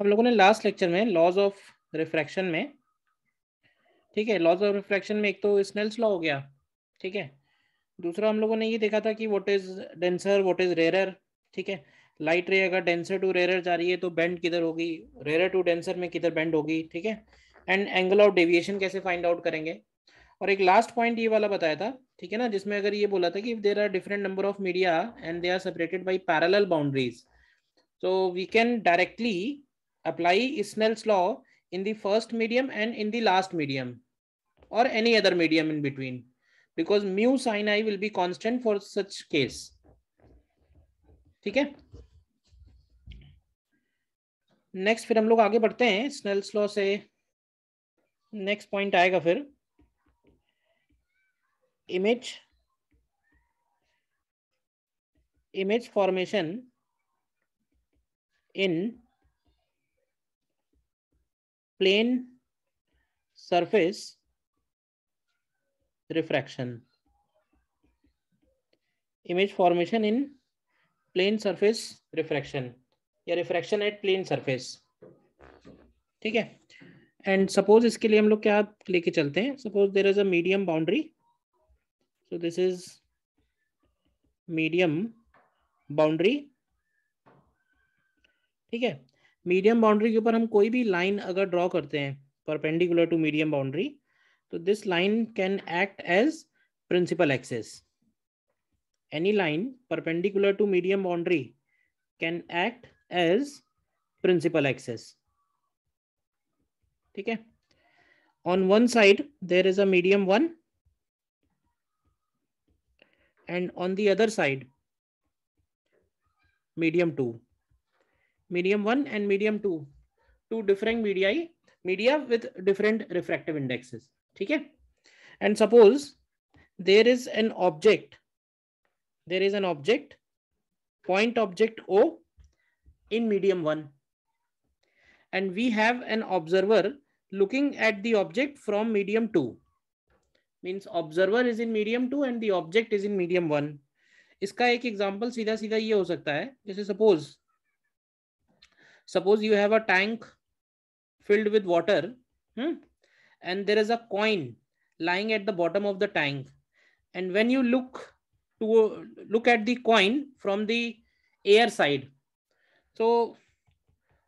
हम लोगों ने लास्ट लेक्चर में लॉज ऑफ रिफ्रैक्शन में ठीक है लॉज ऑफ रिफ्रैक्शन में एक तो स्नेल्स लॉ हो गया ठीक है दूसरा हम लोगों ने ये देखा था कि what is denser what is rarer ठीक है लाइट रे अगर डेंसर टू रेरर जा रही है तो बेंड किधर होगी रेरर टू डेंसर में किधर बेंड होगी ठीक है एंड एंगल ऑफ डेविएशन कैसे फाइंड आउट करेंगे और एक लास्ट पॉइंट ये वाला बताया था ठीक है ना जिसमें अगर ये बोला था कि there are different number of media and they are separated by parallel boundaries तो we can directly apply Snell's law in the first medium and in the last medium or any other medium in between because mu sin i will be constant for such case ठीक है next फिर हम लोग आगे बढ़ते हैं Snell's law से next point आएगा फिर image image formation in plane surface refraction image formation in plane surface refraction या refraction at plane surface ठीक है एंड सपोज इसके लिए हम लोग क्या लेके चलते हैं suppose there is a medium boundary so this is medium boundary ठीक है मीडियम बाउंड्री के ऊपर हम कोई भी लाइन अगर ड्रॉ करते हैं परपेंडिकुलर टू मीडियम बाउंड्री तो this line can act as principal axis any line perpendicular to medium boundary can act as principal axis ठीक है on one side there is a medium one and on the other side medium two medium 1 and medium 2 two different media media with different refractive indexes ठीक है and suppose there is an object there is an object point object O in medium 1 and we have an observer looking at the object from medium 2 means observer is in medium 2 and the object is in medium 1 इसका एक example सीधा सीधा ये हो सकता है जैसे suppose suppose you have a tank filled with water hmm? and there is a coin lying at the bottom of the tank and when you look to look at the coin from the air side so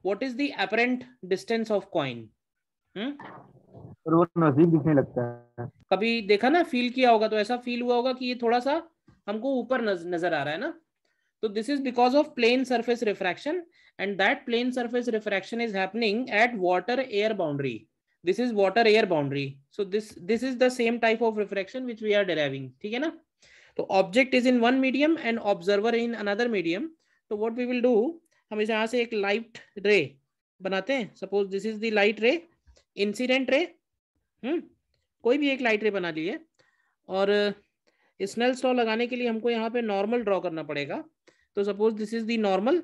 what is the apparent distance of coin hmm? और वो नजदीक दिखने लगता है कभी देखा ना feel किया होगा तो ऐसा फील हुआ होगा कि ये थोड़ा सा हमको ऊपर नजर आ रहा है ना So this is because of plane surface refraction and that plane surface refraction is happening at water air boundary. This is water air boundary. So this, this is the same type of refraction which we are deriving. So object is in one medium and observer in another medium. So what we will do, हम इसे यहाँ से एक light ray बनाते हैं suppose this is the light ray incident ray hmm कोई भी एक लाइट रे बना लीजिए और स्नेल स्टॉ लगाने के लिए हमको यहाँ पे नॉर्मल ड्रॉ करना पड़ेगा तो suppose this is the normal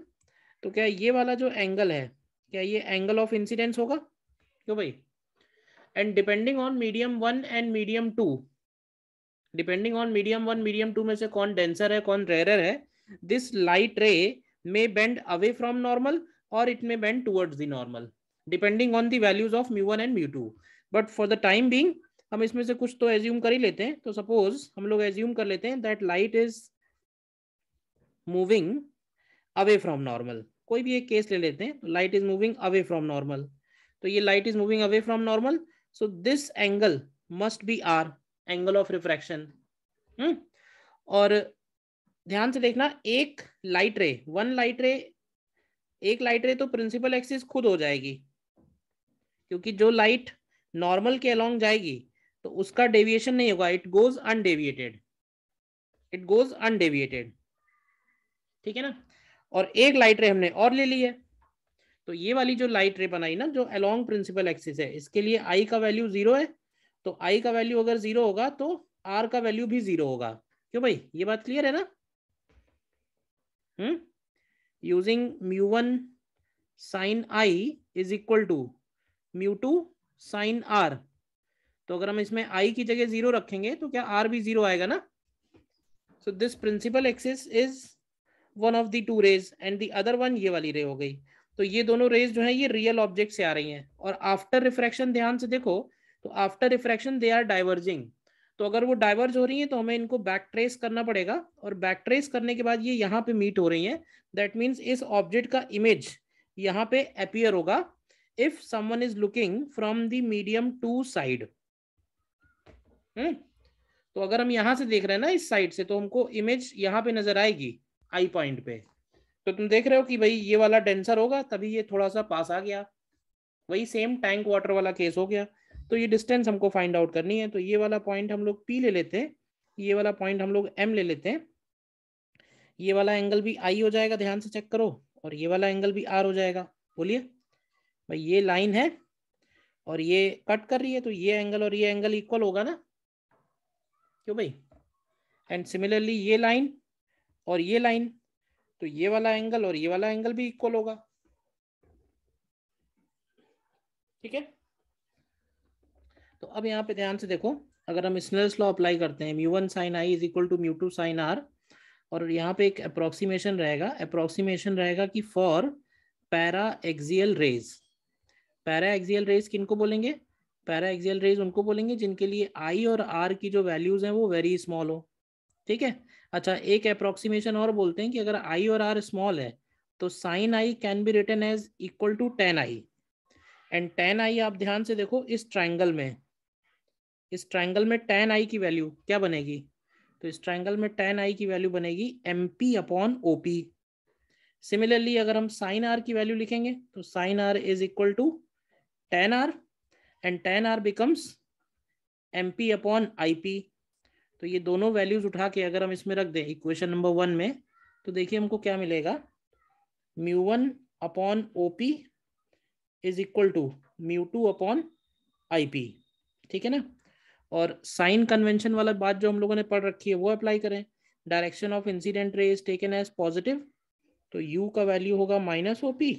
तो क्या ये वाला जो एंगल है क्या ये एंगल ऑफ इंसिडेंस होगा क्यों भाई and depending on medium one and medium two depending on medium one medium two में से कौन डेंसर है कौन रेयर है this light ray may bend away from normal और it may bend towards the normal depending on the values of mu one and mu two but for the time being हम इसमें से कुछ तो assume कर ही लेते हैं तो सपोज हम लोग एज्यूम कर लेते हैं that light is moving away from normal कोई भी एक केस ले लेते हैं light is moving away from normal तो ये light is moving away from normal so this angle must be r angle of refraction और ध्यान से देखना एक लाइट रे वन लाइट रे एक लाइट रे तो प्रिंसिपल एक्सिस खुद हो जाएगी क्योंकि जो लाइट नॉर्मल के अलोंग जाएगी तो उसका डेविएशन नहीं होगा it goes undeviated it goes undeviated ठीक है ना और एक लाइट रे हमने और ले ली है तो ये वाली जो लाइट रे बनाई ना जो अलोंग प्रिंसिपल एक्सिस है इसके लिए आई का वैल्यू जीरो है तो आई का वैल्यू अगर जीरो होगा तो आर का वैल्यू भी जीरो होगा क्यों भाई ये बात क्लियर है ना using mu one sine I is equal to mu two sine r तो अगर हम इसमें आई की जगह जीरो रखेंगे तो क्या आर भी जीरो आएगा ना so this principal axis is one of the two rays and the other one ये वाली रे हो गई तो ये दोनों रेज जो है ये रियल ऑब्जेक्ट से आ रही है और आफ्टर रिफ्रैक्शन ध्यान से देखो तो after refraction they are diverging तो अगर वो डाइवर्ज हो रही हैं तो हमें इनको बैक ट्रेस करना पड़ेगा और बैक ट्रेस करने के बाद ये यहाँ पे मीट हो रही हैं दैट मीन्स इस ऑब्जेक्ट का इमेज यहाँ पे अपियर होगा if someone is looking from the medium two side तो अगर हम यहां से देख रहे हैं ना इस साइड से तो हमको इमेज यहाँ पे नजर आएगी आई पॉइंट पे तो तुम देख रहे हो कि भाई ये वाला डेंसर होगा तभी ये थोड़ा सा पास आ गया वही सेम टैंक वाटर वाला केस हो गया तो ये डिस्टेंस हमको फाइंड आउट करनी है तो ये वाला पॉइंट हम लोग पी ले लेते हैं ये वाला पॉइंट हम लोग एम ले लेते हैं ये वाला एंगल भी आई हो जाएगा ध्यान से चेक करो और ये वाला एंगल भी आर हो जाएगा बोलिए भाई ये लाइन है और ये कट कर रही है तो ये एंगल और ये एंगल इक्वल होगा ना क्यों भाई एंड सिमिलरली ये लाइन और ये लाइन तो ये वाला एंगल और ये वाला एंगल भी इक्वल होगा ठीक है तो अब यहां पे ध्यान से देखो अगर हम स्नेल्स लॉ अप्लाई करते हैं mu one sine I is equal to mu two sine r और यहां पे एक अप्रोक्सीमेशन रहेगा अप्रोक्सीमेशन रहेगा कि for paraxial rays paraxial rays किनको बोलेंगे पैरा एक्सियल रेज उनको बोलेंगे जिनके लिए आई और आर की जो वैल्यूज हैं वो वेरी स्मॉल हो ठीक है अच्छा एक अप्रोक्सीमेशन और बोलते हैं कि अगर आई और आर स्मॉल है तो sine i can be written as equal to tan i and tan i आप ध्यान से देखो इस ट्राइंगल में इस ट्राइंगल में टेन आई की वैल्यू क्या बनेगी तो इस ट्राइंगल में टेन आई की वैल्यू बनेगी M P upon O P similarly अगर हम साइन आर की वैल्यू लिखेंगे तो sine r is equal to tan r and tan r becomes M P upon I P तो ये दोनों वैल्यूज उठा के अगर हम इसमें रख दें इक्वेशन नंबर वन में तो देखिए हमको क्या मिलेगा mu one upon O P is equal to mu two upon I P ठीक है ना और साइन कन्वेंशन वाला बात जो हम लोगों ने पढ़ रखी है वो अप्लाई करें direction of incident ray is taken as positive तो u का वैल्यू होगा माइनस ओ पी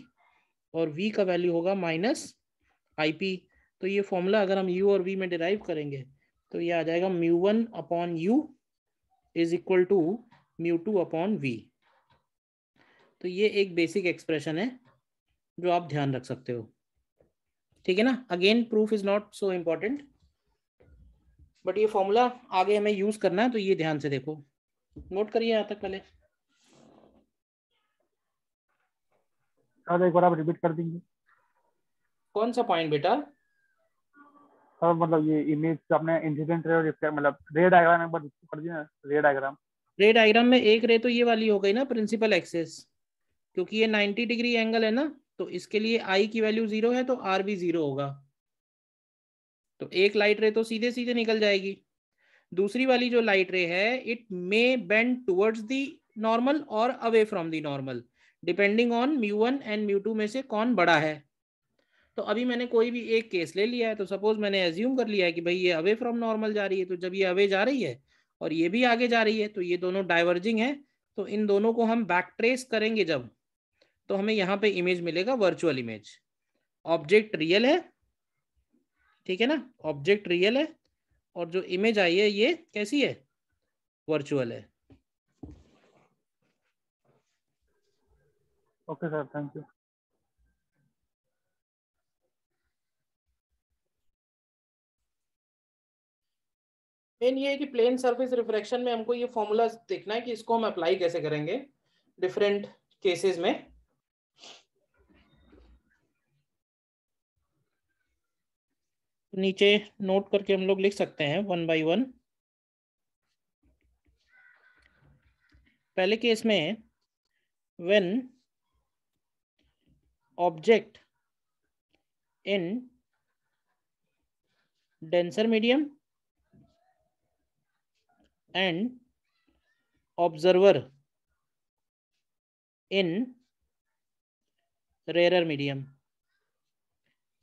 और v का वैल्यू होगा माइनस आई पी तो ये फॉर्मूला अगर हम u और v में डिराइव करेंगे तो ये आ जाएगा mu one upon u is equal to mu two upon v तो ये एक बेसिक एक्सप्रेशन है जो आप ध्यान रख सकते हो ठीक है ना again proof is not so important but ये फॉर्मूला आगे हमें यूज करना है तो ये ध्यान से देखो नोट करिए यहाँ तक पहले हाँ, तो एक बार आप रिपीट कर देंगे कौन सा पॉइंट बेटा और तो मतलब ये इमेज आपने इंसिडेंट रे और रिफ्लेक्ट मतलब रे डायग्राम एक बार कर दीजिए रे डायग्राम रे डायग्राम में एक रे तो ये वाली हो गई ना प्रिंसिपल एक्सिस क्योंकि ये 90 डिग्री एंगल है ना तो इसके लिए आई की वैल्यू जीरो है तो आर भी जीरो होगा तो एक लाइट रे तो सीधे सीधे निकल जाएगी दूसरी वाली जो लाइट रे है it may bend towards the normal और away from the normal depending on mu one and mu two में से कौन बड़ा है तो अभी मैंने कोई भी एक केस ले लिया है तो सपोज मैंने एज्यूम कर लिया है कि भाई ये अवे फ्रॉम नॉर्मल जा रही है तो जब ये अवे जा रही है और ये भी आगे जा रही है तो ये दोनों डाइवर्जिंग है तो इन दोनों को हम बैक ट्रेस करेंगे जब तो हमें यहाँ पे इमेज मिलेगा वर्चुअल इमेज ऑब्जेक्ट रियल है ठीक है ना ऑब्जेक्ट रियल है और जो इमेज आई है ये कैसी है वर्चुअल है okay sir thank you main ये है कि प्लेन सर्फेस रिफ्रैक्शन में हमको ये फॉर्मूला देखना है कि इसको हम अप्लाई कैसे करेंगे डिफरेंट केसेस में नीचे नोट करके हम लोग लिख सकते हैं वन बाय वन पहले केस में when object in denser medium and observer in rarer medium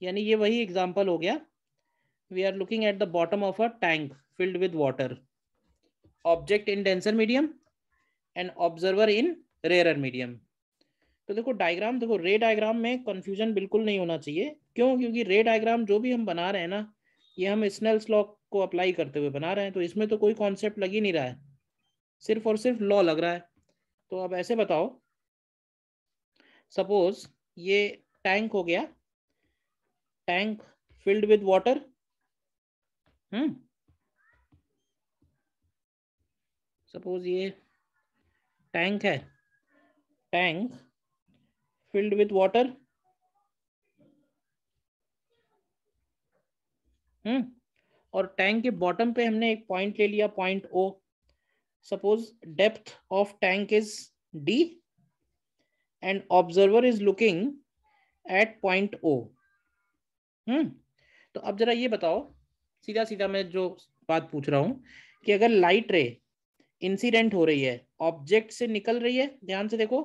यानी ये वही एग्जाम्पल हो गया we are looking at the bottom of a tank filled with water object in denser medium and observer in rarer medium तो देखो diagram देखो रे diagram में कंफ्यूजन बिल्कुल नहीं होना चाहिए क्यों क्योंकि रे डायग्राम जो भी हम बना रहे हैं ना ये हम स्नेल्स लॉ को अप्लाई करते हुए बना रहे हैं तो इसमें तो कोई कॉन्सेप्ट लग ही नहीं रहा है सिर्फ और सिर्फ लॉ लग रहा है तो अब ऐसे बताओ सपोज ये टैंक हो गया tank filled with water hmm suppose ये टैंक है tank filled with water hmm और टैंक के बॉटम पे हमने एक पॉइंट ले लिया point O suppose depth of tank is d and observer is looking at point O hmm तो अब जरा ये बताओ सीधा सीधा मैं जो बात पूछ रहा हूं कि अगर लाइट रे इंसिडेंट हो रही है ऑब्जेक्ट से निकल रही है ध्यान से देखो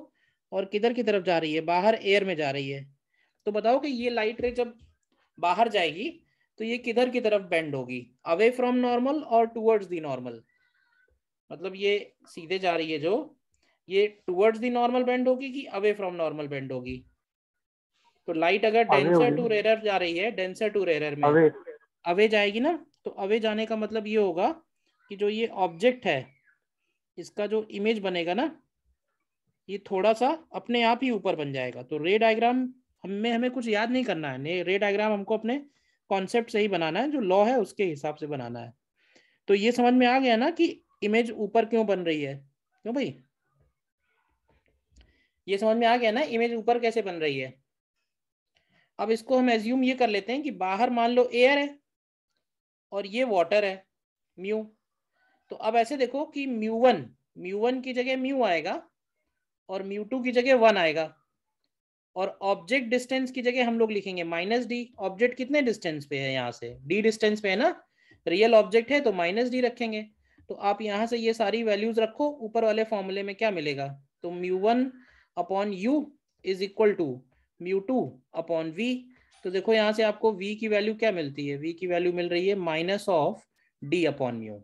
और किधर की तरफ जा रही है बाहर एयर में जा रही है तो बताओ कि ये लाइट रे जब बाहर जाएगी तो ये किधर की तरफ बेंड होगी अवे फ्रॉम नॉर्मल और टूवर्ड्स दी नॉर्मल मतलब ये सीधे जा रही है जो ये टूवर्ड्स दी नॉर्मल बेंड होगी कि अवे फ्रॉम नॉर्मल बेंड होगी तो लाइट अगर डेंसर टू रेरर जा रही है डेंसर टू रेरर में अवे।, अवे जाएगी ना तो अवे जाने का मतलब ये होगा कि जो ये ऑब्जेक्ट है इसका जो इमेज बनेगा ना ये थोड़ा सा अपने आप ही ऊपर बन जाएगा तो रे डायग्राम हमें हमें कुछ याद नहीं करना है रे डायग्राम हमको अपने कॉन्सेप्ट से ही बनाना है जो लॉ है उसके हिसाब से बनाना है तो ये समझ में आ गया ना कि इमेज ऊपर क्यों बन रही है क्यों भाई ये समझ में आ गया ना इमेज ऊपर कैसे बन रही है अब इसको हम एज्यूम ये कर लेते हैं कि बाहर मान लो एयर है और ये वाटर है म्यू तो अब ऐसे देखो कि म्यू वन म्यू वन की जगह म्यू आएगा और म्यू टू की जगह वन आएगा और ऑब्जेक्ट डिस्टेंस की जगह हम लोग लिखेंगे माइनस डी ऑब्जेक्ट कितने डिस्टेंस पे है यहाँ से डी डिस्टेंस पे है ना रियल ऑब्जेक्ट है तो माइनस डी रखेंगे तो आप यहाँ से ये सारी वैल्यूज रखो ऊपर वाले फॉर्मूले में क्या मिलेगा तो mu one upon u is equal to mu two upon v तो देखो यहाँ से आपको वी की वैल्यू क्या मिलती है वी की वैल्यू मिल रही है minus of d upon mu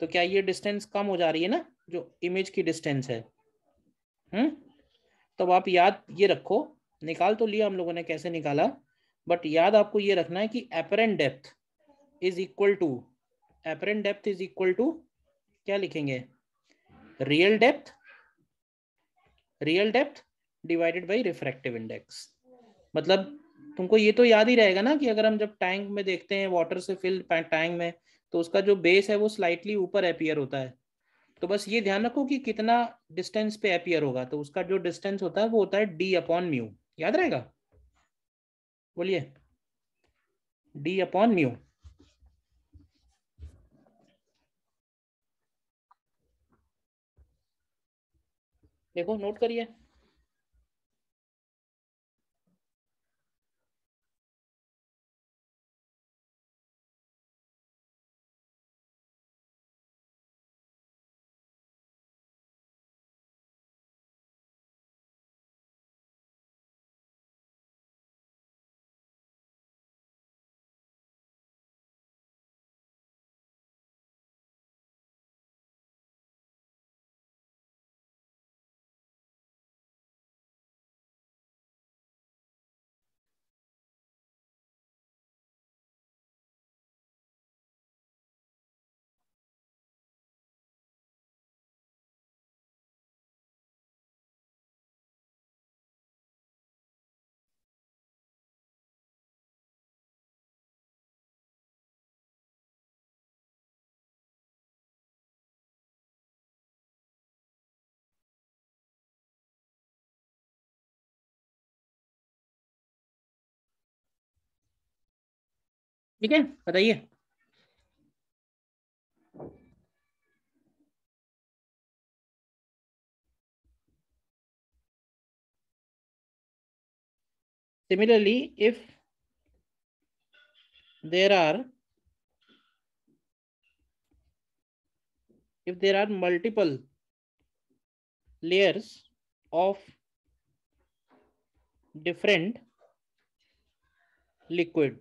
तो क्या ये डिस्टेंस कम हो जा रही है ना जो इमेज की डिस्टेंस है हम्म तो आप याद ये रखो निकाल तो लिया हम लोगों ने कैसे निकाला बट याद आपको ये रखना है कि apparent depth is equal to apparent depth is equal to क्या लिखेंगे real depth real depth divided by refractive index मतलब तुमको ये तो याद ही रहेगा ना कि अगर हम जब टैंक में देखते हैं वाटर से फिल्ड टैंक में तो उसका जो बेस है वो स्लाइटली ऊपर अपियर होता है तो बस ये ध्यान रखो कि कितना डिस्टेंस पे अपियर होगा तो उसका जो डिस्टेंस होता है वो होता है डी अपॉन म्यू याद रहेगा बोलिए डी अपॉन म्यू देखो नोट करिए ठीक है बताइए similarly if there are if there are multiple layers of different liquid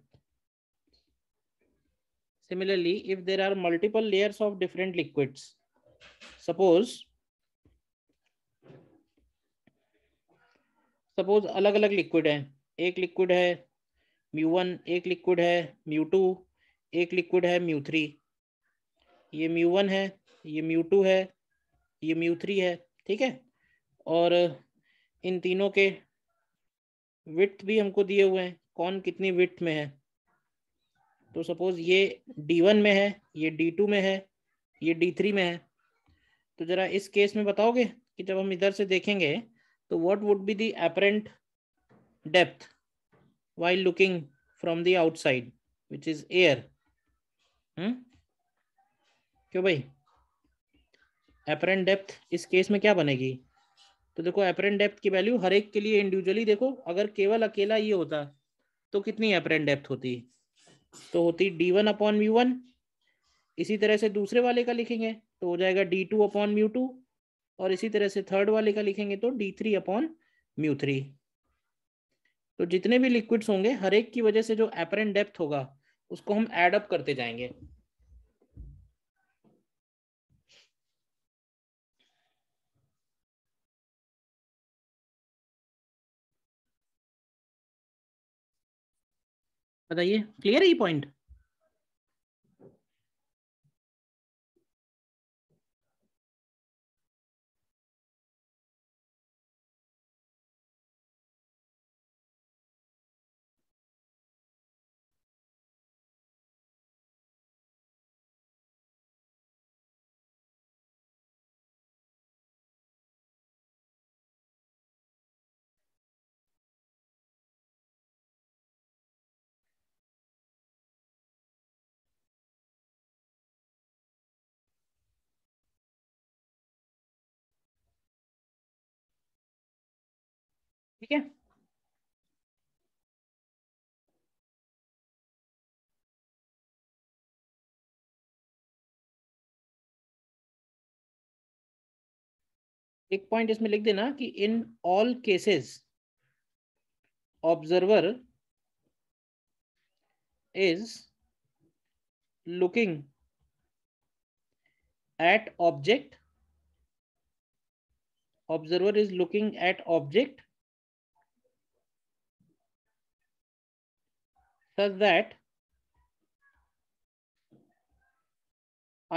similarly if there are multiple layers of different liquids suppose suppose अलग अलग लिक्विड है एक लिक्विड है म्यू वन एक लिक्विड है म्यू टू एक लिक्विड है mu three ये म्यू वन है ये म्यू टू है ये म्यू थ्री है ठीक है और इन तीनों के विथ भी हमको दिए हुए हैं कौन कितनी विथ में है तो सपोज ये D1 में है ये D2 में है ये D3 में है तो जरा इस केस में बताओगे कि जब हम इधर से देखेंगे तो what would be the apparent depth while looking from the outside which is air क्यों भाई अपरेंट डेप्थ इस केस में क्या बनेगी तो देखो अपरेंट डेप्थ की वैल्यू हर एक के लिए इंडिविजुअली देखो अगर केवल अकेला ये होता तो कितनी अपरेंट डेप्थ होती तो होती d one upon mu one इसी तरह से दूसरे वाले का लिखेंगे तो हो जाएगा d two upon mu two और इसी तरह से थर्ड वाले का लिखेंगे तो d three upon mu three तो जितने भी लिक्विड्स होंगे हर एक की वजह से जो एपरेंट डेप्थ होगा उसको हम एडअप करते जाएंगे बताइए क्लियर है ये पॉइंट ठीक है एक पॉइंट इसमें लिख देना कि in all cases observer is looking at object observer is looking at object such that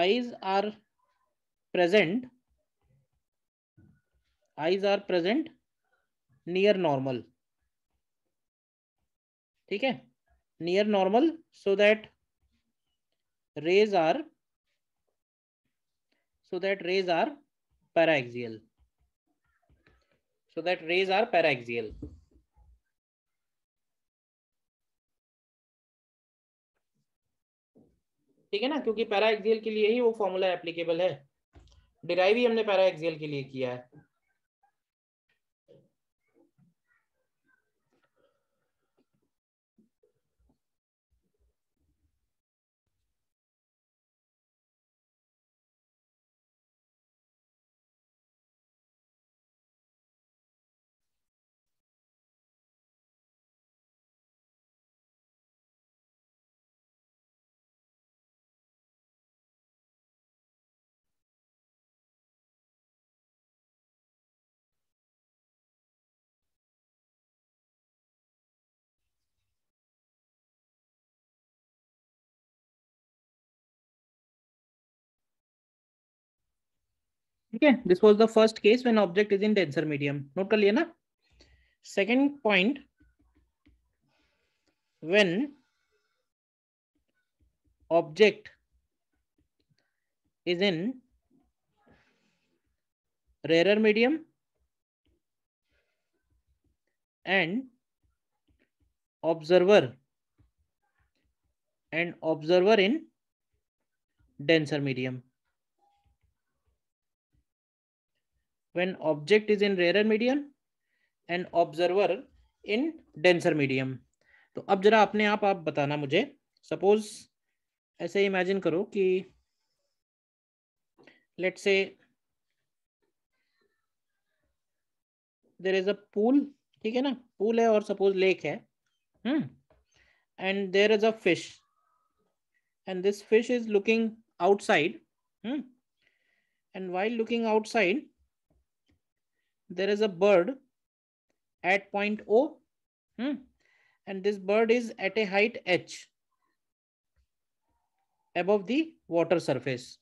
eyes are present eyes are present near normal ठीक है near normal so that rays are so that rays are paraxial so that rays are paraxial ठीक है ना क्योंकि para paraxial के लिए ही वो फॉर्मूला एप्लीकेबल है डिराइव ही हमने पैरा एक्सियल के लिए किया है है this was the first case when object is in denser medium note कर लिया ना second point when object is in rarer medium and observer and observer in denser medium when object is in rarer medium and observer in denser medium तो अब जरा अपने आप आप बताना मुझे सपोज ऐसे इमेजिन करो कि लेट से देर इज अ पूल ठीक है ना पूल है और सपोज लेक है and there is a fish and this fish is looking outside and while looking outside there is a bird at point o hmm, and this bird is at a height h above the water surface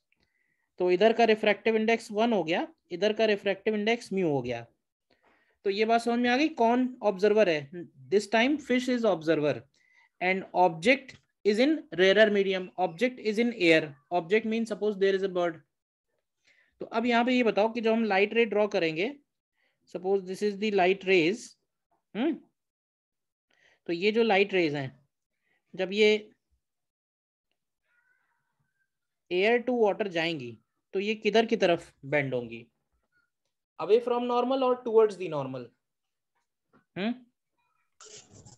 तो इधर का refractive index one हो गया इधर का refractive index mu हो गया तो ये बात समझ में आ गई कौन ऑब्जर्वर है this time fish is observer and object is in rarer medium object is in air object mean suppose there is a bird तो अब यहां पे ये बताओ कि जब हम लाइट रे ड्रॉ करेंगे suppose this is the light rays hmm तो ये जो लाइट रेज हैं जब ये एयर टू वाटर जाएंगी तो ये किधर की तरफ बेंड होंगी अवे फ्रॉम नॉर्मल और towards the normal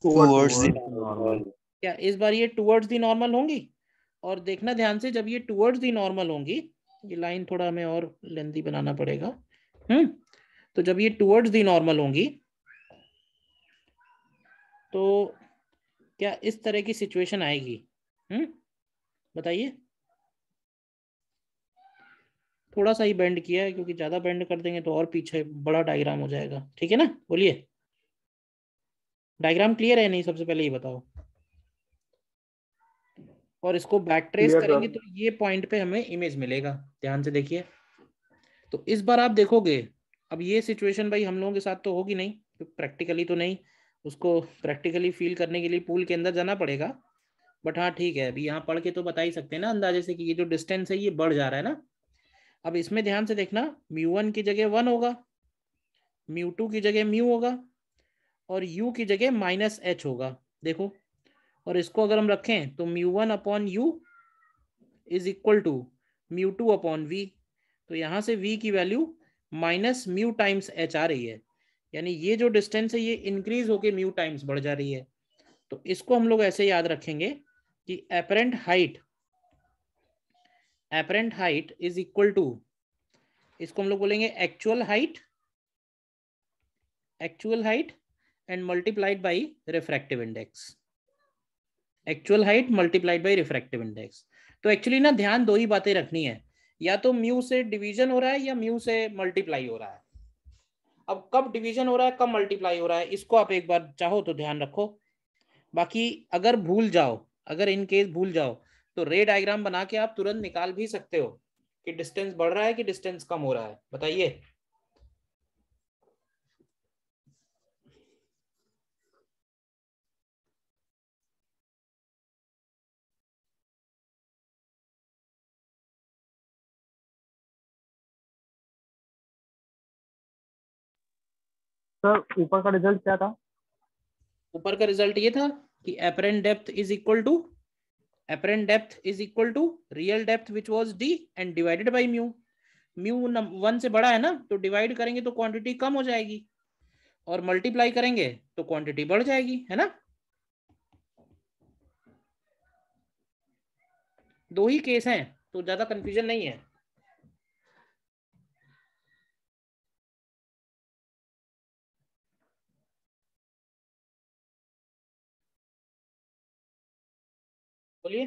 towards normal क्या इस बार ये टूवर्ड्स दी नॉर्मल होंगी और देखना ध्यान से जब ये टूवर्ड्स दी नॉर्मल होंगी ये लाइन थोड़ा हमें और लेंदी बनाना पड़ेगा हम्म तो जब ये टूवर्ड्स दी नॉर्मल होंगी तो क्या इस तरह की सिचुएशन आएगी हम्म बताइए थोड़ा सा ही बेंड किया है क्योंकि ज्यादा बेंड कर देंगे तो और पीछे बड़ा डायग्राम हो जाएगा ठीक है ना बोलिए डायग्राम क्लियर है नहीं सबसे पहले ये बताओ और इसको बैक ट्रेस करेंगे तो ये पॉइंट पे हमें इमेज मिलेगा ध्यान से देखिए तो इस बार आप देखोगे अब ये सिचुएशन भाई हम लोगों के साथ तो होगी नहीं तो प्रैक्टिकली तो नहीं उसको प्रैक्टिकली फील करने के लिए पूल के अंदर जाना पड़ेगा बट हाँ ठीक है अभी यहाँ पढ़ के तो बता ही सकते हैं ना अंदाजे से कि ये जो डिस्टेंस है ये बढ़ जा रहा है ना अब इसमें ध्यान से देखना म्यू वन की जगह वन होगा म्यू टू की जगह म्यू होगा और यू की जगह माइनस एच होगा देखो और इसको अगर हम रखें तो mu one upon u is equal to mu two upon v तो यहाँ से वी की value minus mu times h आ रही है यानी ये जो डिस्टेंस है ये इंक्रीज होके म्यू टाइम्स बढ़ जा रही है तो इसको हम लोग ऐसे याद रखेंगे कि apparent height apparent height is equal to इसको हम लोग बोलेंगे actual height actual height and multiplied by refractive index actual height multiplied by refractive index तो एक्चुअली ना ध्यान दो ही बातें रखनी है या तो म्यू से डिवीजन हो रहा है या म्यू से मल्टीप्लाई हो रहा है अब कब डिवीजन हो रहा है कब मल्टीप्लाई हो रहा है इसको आप एक बार चाहो तो ध्यान रखो बाकी अगर भूल जाओ अगर इन केस भूल जाओ तो रे डायग्राम बना के आप तुरंत निकाल भी सकते हो कि डिस्टेंस बढ़ रहा है कि डिस्टेंस कम हो रहा है बताइए सर ऊपर का रिजल्ट क्या था ऊपर का रिजल्ट ये था कि apparent depth is equal to apparent depth is equal to real depth which was d and divided by mu mu one से बड़ा है ना तो डिवाइड करेंगे तो क्वांटिटी कम हो जाएगी और मल्टीप्लाई करेंगे तो क्वांटिटी बढ़ जाएगी है ना दो ही केस हैं तो ज्यादा कंफ्यूजन नहीं है बोलिए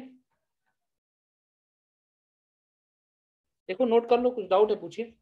देखो नोट कर लो कुछ डाउट है पूछिए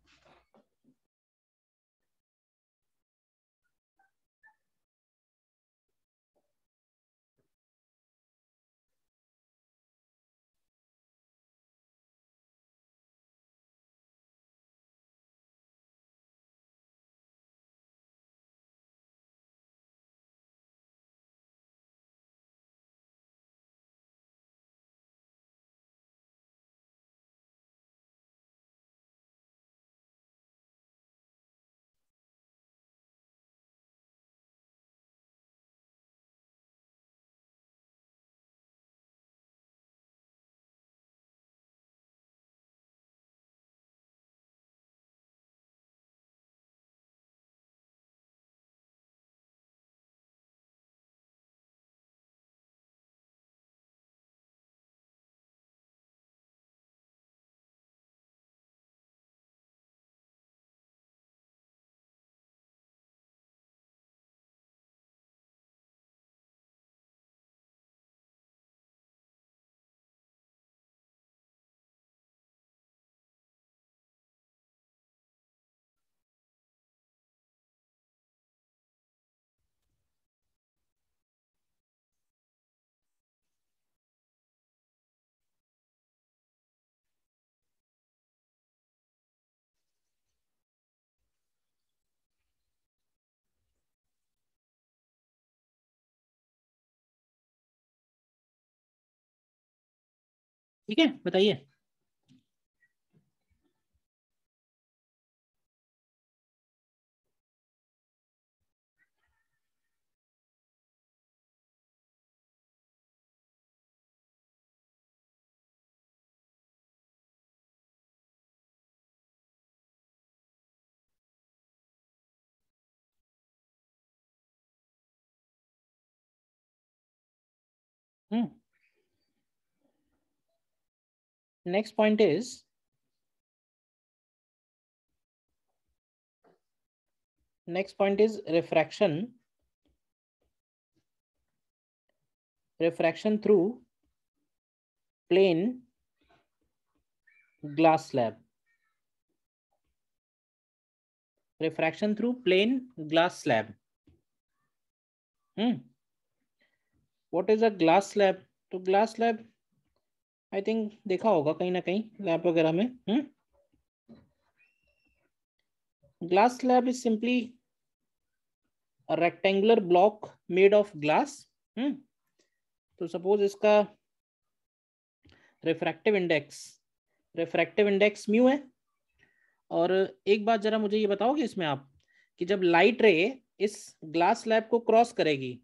ठीक है बताइए Next point is next point is refraction. Refraction through plane glass slab. Refraction through plane glass slab. Hmm. What is a glass slab? To glass slab I think देखा होगा कहीं ना कहीं लैब वगैरह में glass slab is simply rectangular block made of glass तो suppose इसका refractive index refractive index mu है और एक बात जरा मुझे ये बताओगे इसमें आप कि जब लाइट रे इस ग्लास स्लैब को क्रॉस करेगी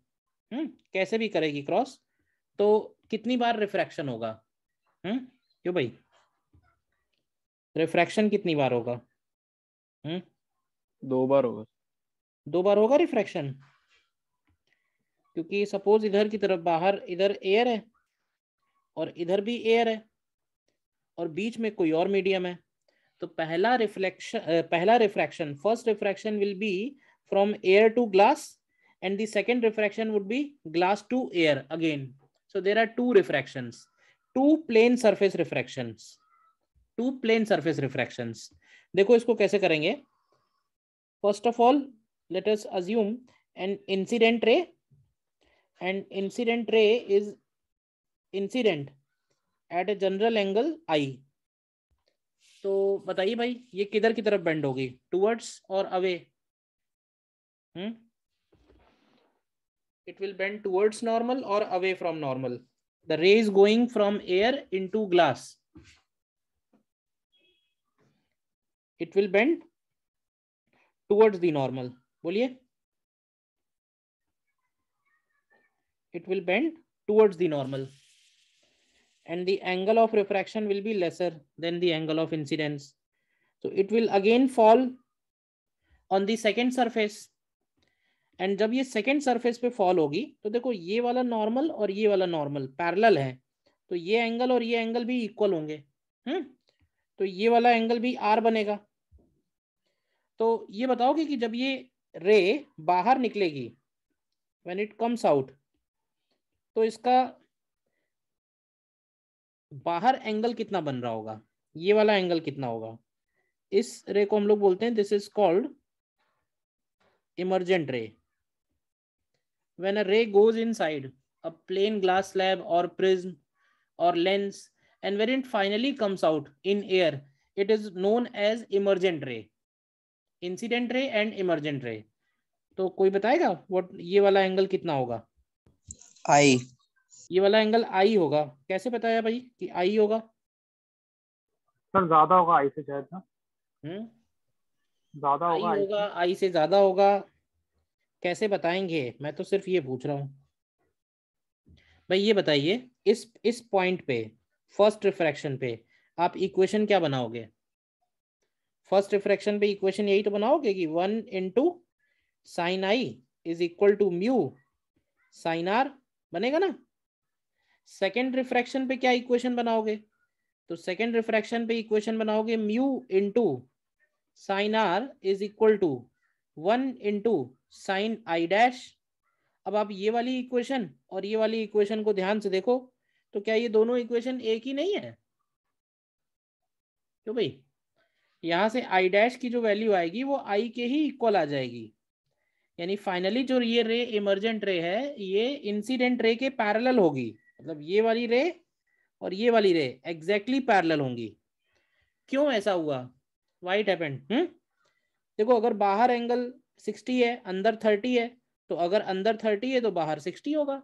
हम्म कैसे भी करेगी क्रॉस तो कितनी बार रिफ्रैक्शन होगा हम्म क्यों भाई रिफ्रैक्शन कितनी बार होगा हम्म दो बार होगा दो बार होगा रिफ्रैक्शन क्योंकि सपोज इधर की तरफ बाहर इधर एयर है और इधर भी एयर है और बीच में कोई और मीडियम है तो पहला रिफ्लेक्शन पहला refraction first refraction will be from air to glass and the second refraction would be glass to air again so there are two refractions two plane surface refraction two plane surface refraction देखो इसको कैसे करेंगे first of all let us assume and incident ray and incident ray is incident at a general angle i तो बताइए भाई ये किधर की तरफ बेंड होगी टूवर्ड्स और away it will bend towards normal और away from normal the rays going from air into glass it will bend towards the normal boliye it will bend towards the normal and the angle of refraction will be lesser than the angle of incidence so it will again fall on the second surface and जब ये second surface पे fall होगी तो देखो ये वाला normal और ये वाला नॉर्मल पैरल है तो ये एंगल और ये एंगल भी इक्वल होंगे हम्म तो ये वाला एंगल भी आर बनेगा तो ये बताओगे कि जब ये रे बाहर निकलेगी व्हेन इट कम्स आउट तो इसका बाहर एंगल कितना बन रहा होगा ये वाला एंगल कितना होगा इस रे को हम लोग बोलते हैं this is called emergent ray when a ray goes inside a plain glass slab or prism or lens and when it finally comes out in air it is known as emergent ray incident ray and emergent ray to koi batayega what ye wala angle kitna hoga i ये वाला angle आई होगा कैसे बताया भाई कि आई होगा sir ज्यादा होगा आई से शायद ना हम्म ज्यादा होगा आई होगा आई से ज्यादा होगा कैसे बताएंगे मैं तो सिर्फ ये पूछ रहा हूँ भाई ये बताइए इस इस पॉइंट पे फर्स्ट रिफ्रैक्शन पे आप इक्वेशन क्या बनाओगे फर्स्ट रिफ्रैक्शन पे इक्वेशन यही तो बनाओगे कि one into sine I is equal to mu sine r बनेगा ना सेकेंड रिफ्रैक्शन पे क्या इक्वेशन बनाओगे तो सेकेंड रिफ्रैक्शन पे इक्वेशन बनाओगे mu into sine r is equal to one into sine i dash अब आप ये वाली इक्वेशन और ये वाली इक्वेशन को ध्यान से देखो तो क्या ये दोनों इक्वेशन एक ही नहीं है क्यों भाई यहां से आई डैश की जो वैल्यू आएगी वो आई के ही इक्वल आ जाएगी यानी फाइनली जो ये रे इमरजेंट रे है ये इंसिडेंट रे के पैरल होगी मतलब ये वाली रे और ये वाली रे एग्जैक्टली exactly होंगी क्यों ऐसा हुआ वाइट हैपेंड हम्म देखो अगर बाहर एंगल सिक्सटी है अंदर थर्टी है तो अगर अंदर थर्टी है तो बाहर सिक्सटी होगा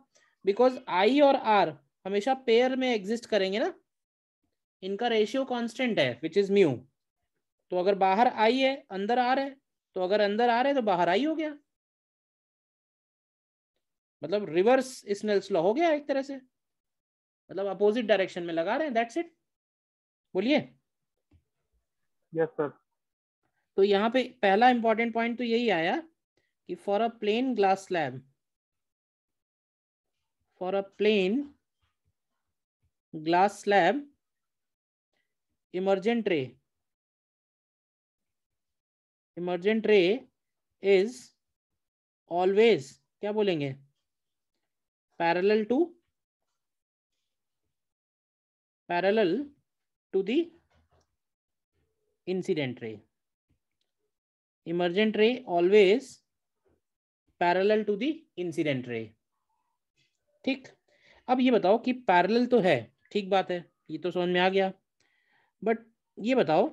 बिकॉज आई और आर हमेशा पेयर में एग्जिस्ट करेंगे ना इनका रेशियो कांस्टेंट है विच इज म्यू तो अगर बाहर आई है अंदर आर है तो अगर अंदर आर है तो बाहर आई हो गया मतलब रिवर्स स्नेल्स लॉ हो गया एक तरह से मतलब अपोजिट डायरेक्शन में लगा रहे हैं दैट्स इट बोलिए यस सर तो यहाँ पे पहला इंपॉर्टेंट पॉइंट तो यही आया कि for a plane glass slab for a plane glass slab emergent ray emergent ray is always क्या बोलेंगे parallel to parallel to the incident ray emergent ray always parallel to the incident ray ठीक अब ये बताओ कि parallel तो है ठीक बात है ये तो समझ में आ गया बट ये बताओ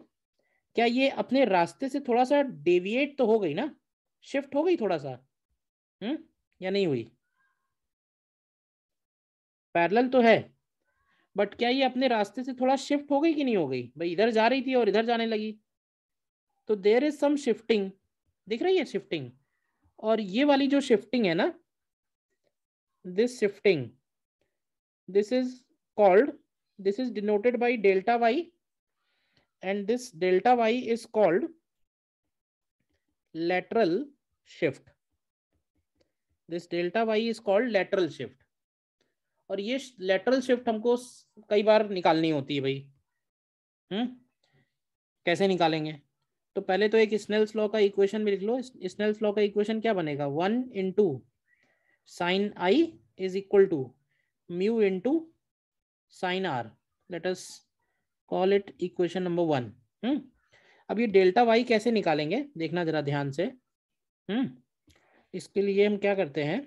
क्या ये अपने रास्ते से थोड़ा सा डेविएट तो हो गई ना शिफ्ट हो गई थोड़ा सा हम्म या नहीं हुई पैरेलल तो है बट क्या ये अपने रास्ते से थोड़ा शिफ्ट हो गई कि नहीं हो गई भाई इधर जा रही थी और इधर जाने लगी तो देर इज सम शिफ्टिंग दिख रही है शिफ्टिंग और ये वाली जो शिफ्टिंग है ना this shifting this is called this is denoted by delta Y and this delta Y is called lateral shift this delta Y is called lateral shift और ये लेटरल शिफ्ट हमको कई बार निकालनी होती है भाई हम्म कैसे निकालेंगे तो पहले तो एक स्नेल्स लॉ का इक्वेशन भी लिख लो स्नेल्स लॉ का इक्वेशन क्या बनेगा one into sine I is equal to mu into sine R let us call it equation number one अब ये डेल्टा वाई कैसे निकालेंगे देखना जरा ध्यान से हम्म इसके लिए हम क्या करते हैं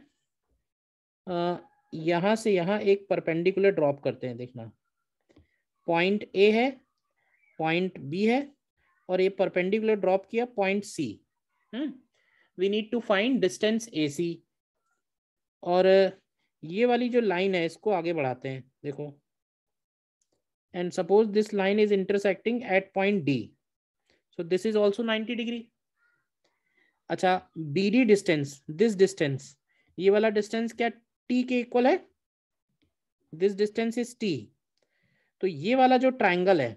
यहाँ से यहाँ एक परपेंडिकुलर ड्रॉप करते हैं देखना पॉइंट ए है पॉइंट बी है और ये परपेंडिकुलर ड्रॉप किया point C we need to find distance A C और ये वाली जो लाइन है इसको आगे बढ़ाते हैं देखो and suppose this line is intersecting at point D so this is also ninety degree अच्छा B D distance this distance ये वाला डिस्टेंस क्या टी के इक्वल है दिस डिस्टेंस इज टी तो ये वाला जो ट्राइंगल है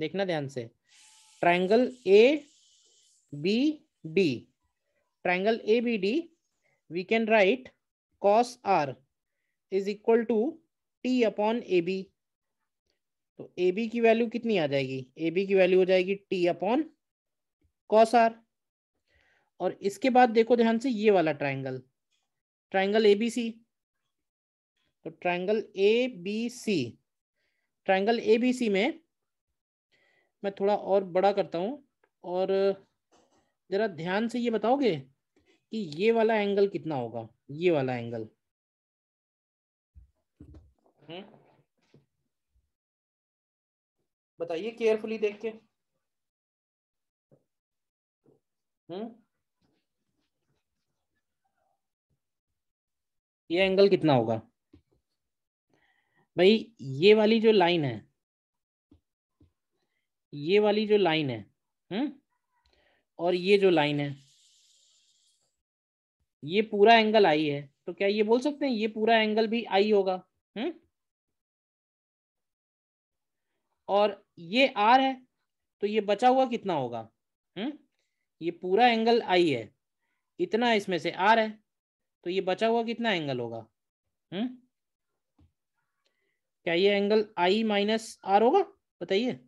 देखना ध्यान से triangle A B D triangle A B D we can write cos R is equal to T upon A B तो ए बी की वैल्यू कितनी आ जाएगी ए बी की वैल्यू हो जाएगी टी अपॉन कॉस आर और इसके बाद देखो ध्यान से ये वाला triangle triangle A B C तो triangle A B C triangle A B C में मैं थोड़ा और बड़ा करता हूँ और ज़रा ध्यान से ये बताओगे कि ये वाला एंगल कितना होगा ये वाला एंगल हम्म। बताइए केयरफुली देख के हम्म ये एंगल कितना होगा भाई ये वाली जो लाइन है ये वाली जो लाइन है हम्म और ये जो लाइन है ये पूरा एंगल आई है तो क्या ये बोल सकते हैं ये पूरा एंगल भी आई होगा हम्म और ये आर है तो ये बचा हुआ कितना होगा हम्म ये पूरा एंगल आई है इतना इसमें से आर है तो ये बचा हुआ कितना एंगल होगा हम्म क्या ये एंगल आई माइनस आर होगा बताइए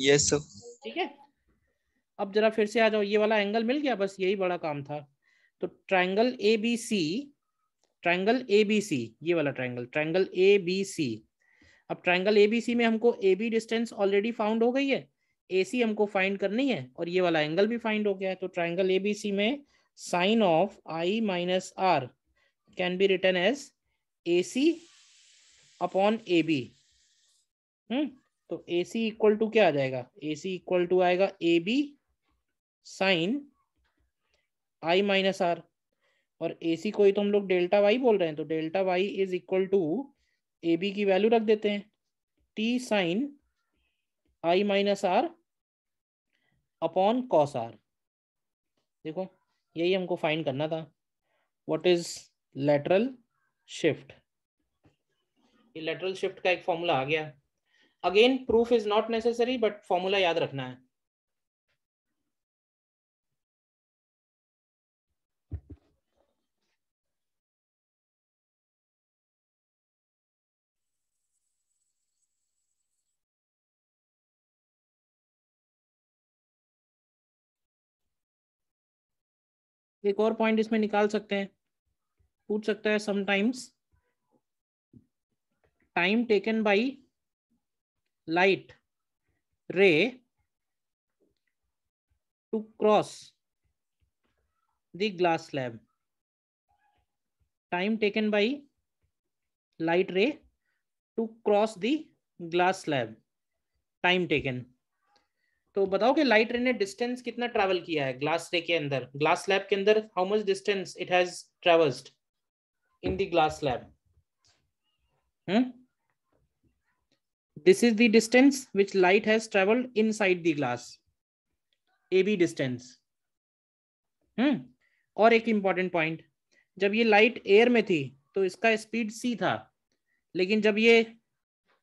यस सर ठीक है अब जरा फिर से आ जाओ ये वाला एंगल मिल गया बस यही बड़ा काम था तो triangle A B C triangle A B C ये वाला triangle triangle A B C अब ट्राइंगल ए बी सी में हमको A B distance already found हो गई है ए सी हमको फाइंड करनी है और ये वाला एंगल भी फाइंड हो गया है तो ट्राइंगल ए बी सी में sine of I minus R can be written as A C upon A B hmm तो ए सी इक्वल टू क्या आ जाएगा ए सी इक्वल टू आएगा A B sine I minus R और A सी को ही तो हम लोग डेल्टा वाई बोल रहे हैं तो delta Y is equal to A B की वैल्यू रख देते हैं T sine I minus R upon cos R देखो यही हमको फाइंड करना था व्हाट इज लेटरल शिफ्ट ये लेटरल शिफ्ट का एक फॉर्मूला आ गया again proof is not necessary but formula याद रखना है एक और पॉइंट इसमें निकाल सकते हैं पूछ सकता है sometimes time taken by light ray to cross the glass slab. Time taken by light ray to cross the glass slab. Time taken. तो बताओ कि लाइट रे ने डिस्टेंस कितना ट्रेवल किया है ग्लास रे के अंदर ग्लास स्लैब के अंदर how much distance it has travelled in the glass slab hmm This is the distance which light has traveled inside the glass. AB distance. Hmm और एक इंपॉर्टेंट पॉइंट जब ये लाइट एयर में थी तो इसका स्पीड सी था लेकिन जब ये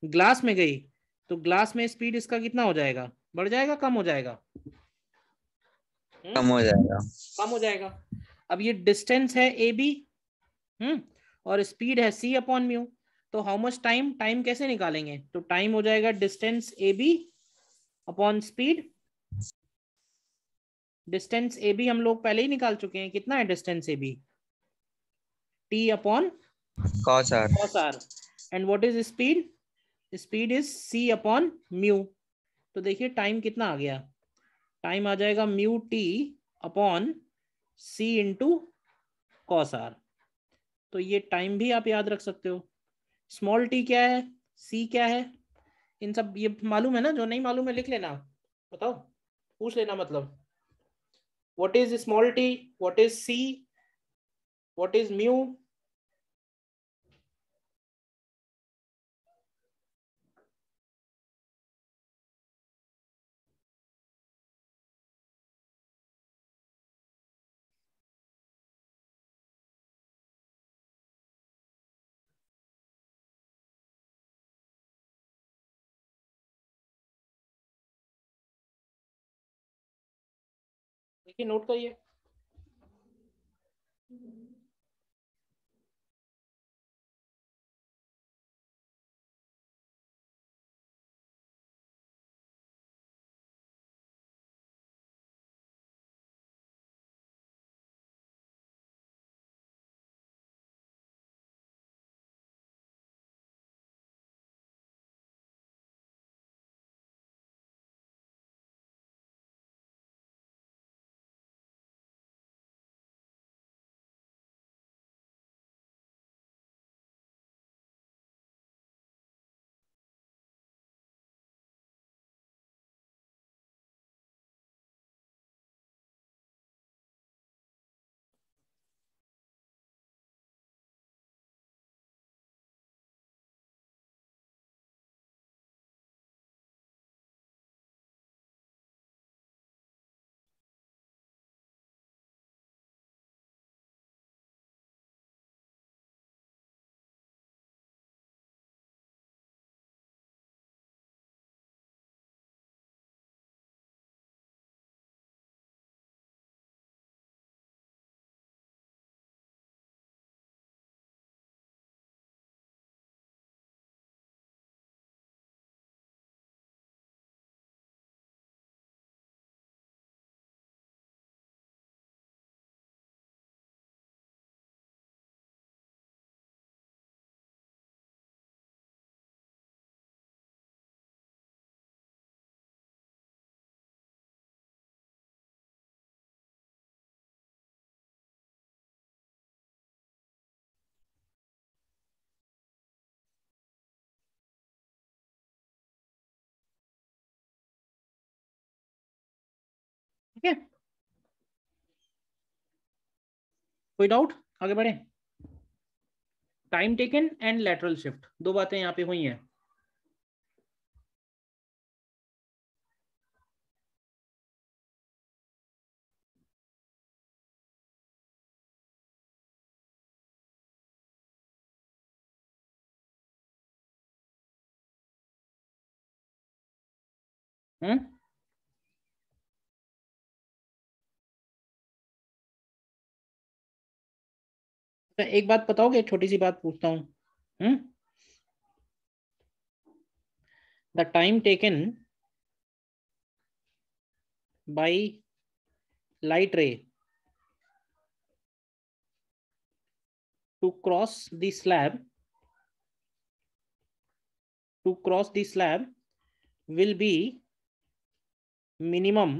ग्लास में गई तो ग्लास में स्पीड इसका कितना हो जाएगा बढ़ जाएगा कम हो जाएगा कम हो जाएगा कम हो जाएगा अब ये डिस्टेंस है ए बी हम्म और स्पीड है सी अपॉन म्यू तो हाउ मच टाइम टाइम कैसे निकालेंगे तो टाइम हो जाएगा distance A B upon speed distance A B हम लोग पहले ही निकाल चुके हैं कितना है distance A B T upon cos R cos r and what is speed speed is c तो देखिए टाइम कितना आ गया टाइम आ जाएगा mu T upon C into cos R तो ये टाइम भी आप याद रख सकते हो स्मॉल टी क्या है सी क्या है इन सब ये मालूम है ना जो नहीं मालूम है लिख लेना बताओ पूछ लेना मतलब what is small T what is C what is mu note करिए ठीक है कोई डाउट आगे बढ़े time taken and lateral shift दो बातें यहां पे हुई हैं हम्म तो एक बात बताओगे छोटी सी बात पूछता हूं the time taken by light ray to cross the slab to cross the slab will be minimum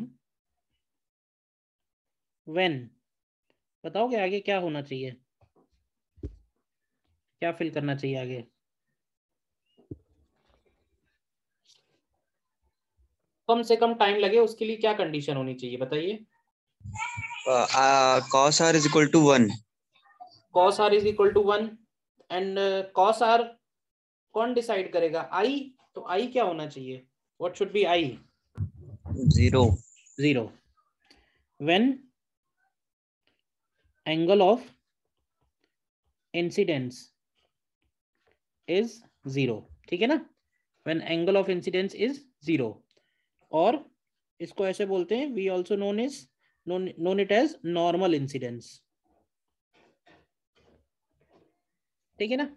when बताओगे आगे क्या होना चाहिए क्या फिल करना चाहिए आगे कम से कम टाइम लगे उसके लिए क्या कंडीशन होनी चाहिए बताइए cos R is equal to one cos R is equal to one and cos R कौन डिसाइड करेगा आई तो आई क्या होना चाहिए what should be I zero zero when angle of incidence is zero ठीक है ना when angle of incidence is zero और इसको ऐसे बोलते हैं we also known is known it as normal incidence ठीक है ना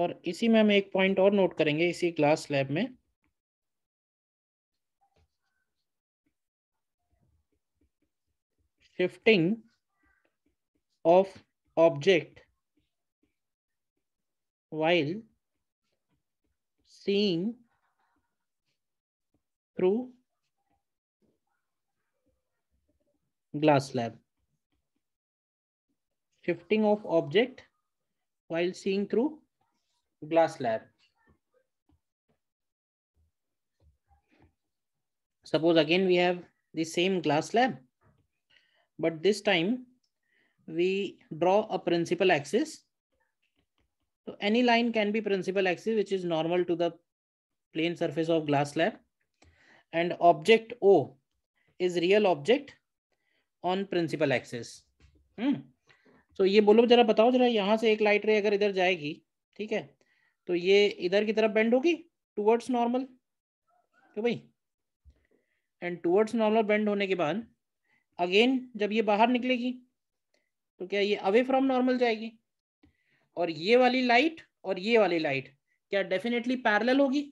और इसी में हम एक पॉइंट और नोट करेंगे इसी क्लास लैब में shifting of object while seeing through glass slab. Shifting of object while seeing through glass slab. Suppose again we have the same glass slab, but this time we draw a principal axis So any line can be principal axis, which is normal to the plane surface of glass slab. And object O is real object on principal axis. Hmm. so ye bolo zara batao zara yahan se ek light ray agar idhar jayegi theek hai to ye idhar ki taraf bend hogi towards normal to bhai and towards normal bend hone ke baad again jab ye bahar niklegi to kya ye away from normal jayegi और ये वाली light और ये वाली light क्या definitely parallel होगी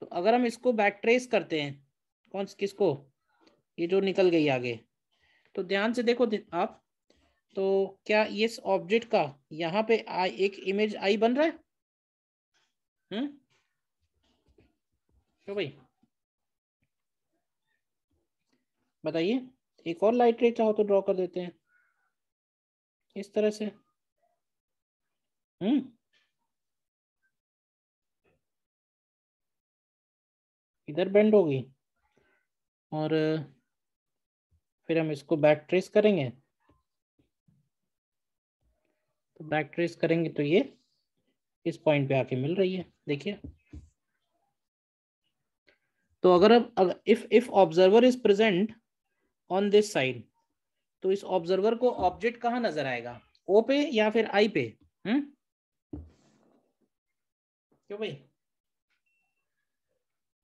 तो अगर हम इसको बैक ट्रेस करते हैं कौन किसको ये जो निकल गई आगे तो ध्यान से देखो आप तो क्या इस ऑब्जेक्ट का यहाँ पे आ, एक इमेज आई बन रहा है हम्म तो भाई बताइए एक और लाइट रे चाहो तो ड्रॉ कर देते हैं इस तरह से हम्म इधर बेंड होगी और फिर हम इसको बैक ट्रेस करेंगे तो बैक ट्रेस करेंगे तो ये इस पॉइंट पे आके मिल रही है देखिए तो अगर अब if if observer is present on this side तो इस ऑब्जर्वर को ऑब्जेक्ट कहाँ नजर आएगा ओ पे या फिर आई पे हम्म क्यों भाई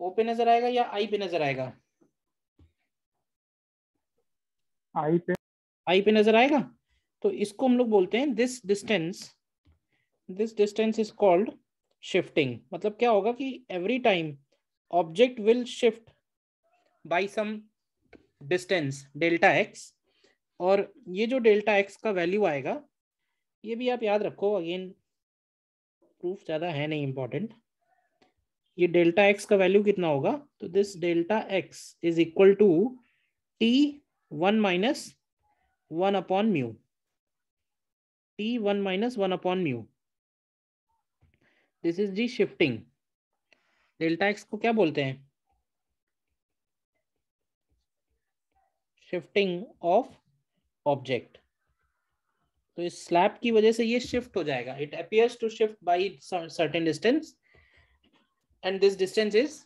ओ पे नजर आएगा या आई पे नजर आएगा आई पे आई पे नजर आएगा तो इसको हम लोग बोलते हैं this distance this distance is called shifting मतलब क्या होगा कि every time object will shift by some distance delta X और ये जो डेल्टा एक्स का वैल्यू आएगा ये भी आप याद रखो अगेन प्रूफ ज़्यादा है नहीं इंपॉर्टेंट ये डेल्टा एक्स का वैल्यू कितना होगा तो this delta X is equal to T one minus one upon mu T one minus one upon mu this is the shifting delta X को क्या बोलते हैं शिफ्टिंग ऑफ ऑब्जेक्ट तो इस स्लैब की वजह से ये शिफ्ट हो जाएगा it appears to shift by certain distance and this distance is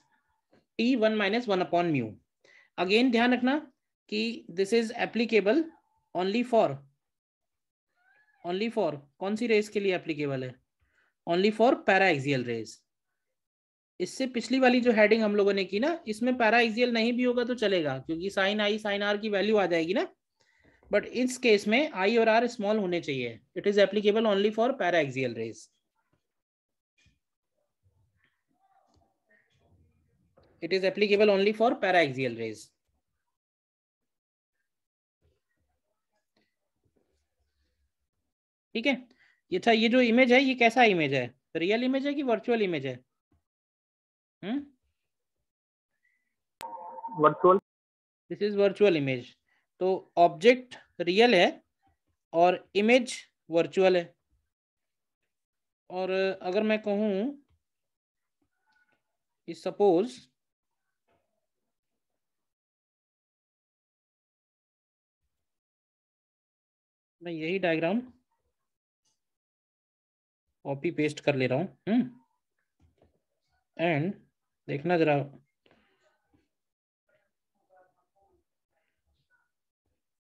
T one minus one upon mu again ध्यान रखना कि this is applicable only for only for कौन सी रेस के लिए एप्लीकेबल है only for paraxial rays इससे पिछली वाली जो हेडिंग हम लोगों ने की ना इसमें पैरा एक्सियल नहीं भी होगा तो चलेगा क्योंकि साइन आई साइन आर की वैल्यू आ जाएगी ना बट इस केस में आई और आर स्मॉल होने चाहिए it is applicable only for para rays rays is applicable only for paraxial rays ठीक है ये था ये जो इमेज है ये कैसा इमेज है रियल इमेज है कि वर्चुअल इमेज है virtual this is virtual image तो ऑब्जेक्ट रियल है और इमेज वर्चुअल है और अगर मैं कहूँ सपोज मैं यही डायग्राम कॉपी पेस्ट कर ले रहा हूँ एंड हम्म, देखना जरा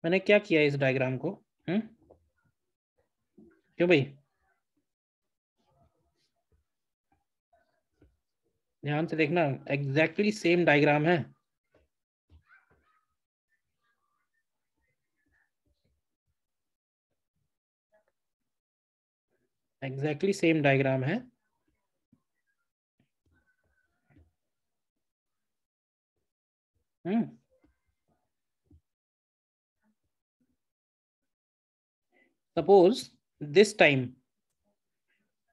मैंने क्या किया इस डायग्राम को हुँ? हम्म? क्यों भाई ध्यान से देखना एग्जैक्टली सेम डायग्राम है एग्जैक्टली सेम डायग्राम है hmm Suppose this time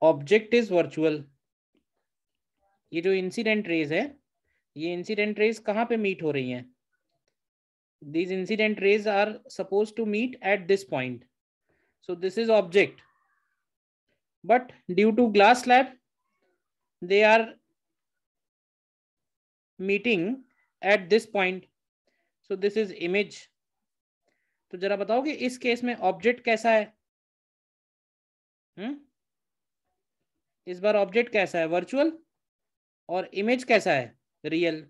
object is virtual ये जो incident rays है ये incident rays कहाँ पे meet हो रही हैं these incident rays are supposed to meet at this point so this is object but due to glass slab they are meeting at this point so this is image तो जरा बताओ कि इस केस में object कैसा है हुँ? हम्म? इस बार object कैसा है वर्चुअल और इमेज कैसा है रियल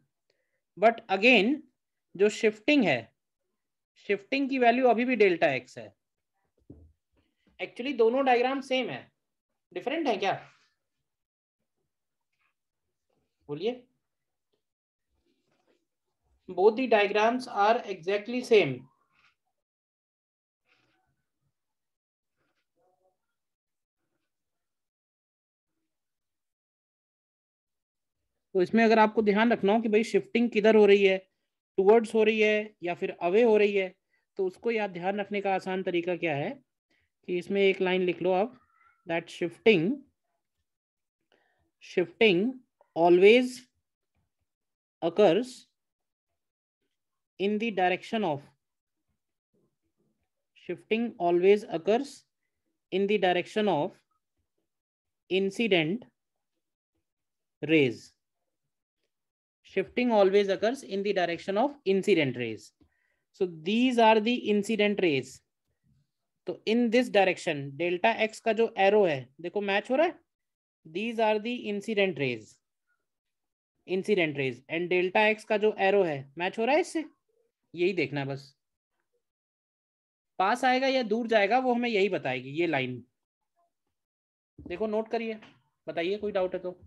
बट अगेन जो शिफ्टिंग है शिफ्टिंग की वैल्यू अभी भी डेल्टा एक्स है एक्चुअली दोनों डायग्राम सेम है डिफरेंट है क्या बोलिए both the diagrams are exactly same तो इसमें अगर आपको ध्यान रखना हो कि भाई शिफ्टिंग किधर हो रही है टूवर्ड्स हो रही है या फिर अवे हो रही है तो उसको याद ध्यान रखने का आसान तरीका क्या है कि इसमें एक लाइन लिख लो आप that shifting shifting always occurs in the direction of shifting always occurs in the direction of incident rays shifting always occurs in the direction of incident rays. So these are the incident rays. तो in this direction delta X का जो arrow है देखो match हो रहा है these are the incident rays incident rays and delta X का जो एरो है मैच हो रहा है इससे यही देखना है बस पास आएगा या दूर जाएगा वो हमें यही बताएगी ये लाइन देखो नोट करिए बताइए कोई डाउट है तो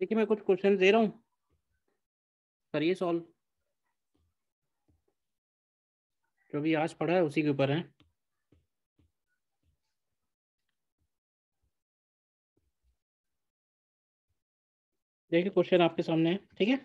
देखिए मैं कुछ क्वेश्चन दे रहा हूँ करिए सॉल्व जो भी आज पढ़ा है उसी के ऊपर है देखिए क्वेश्चन आपके सामने है ठीक है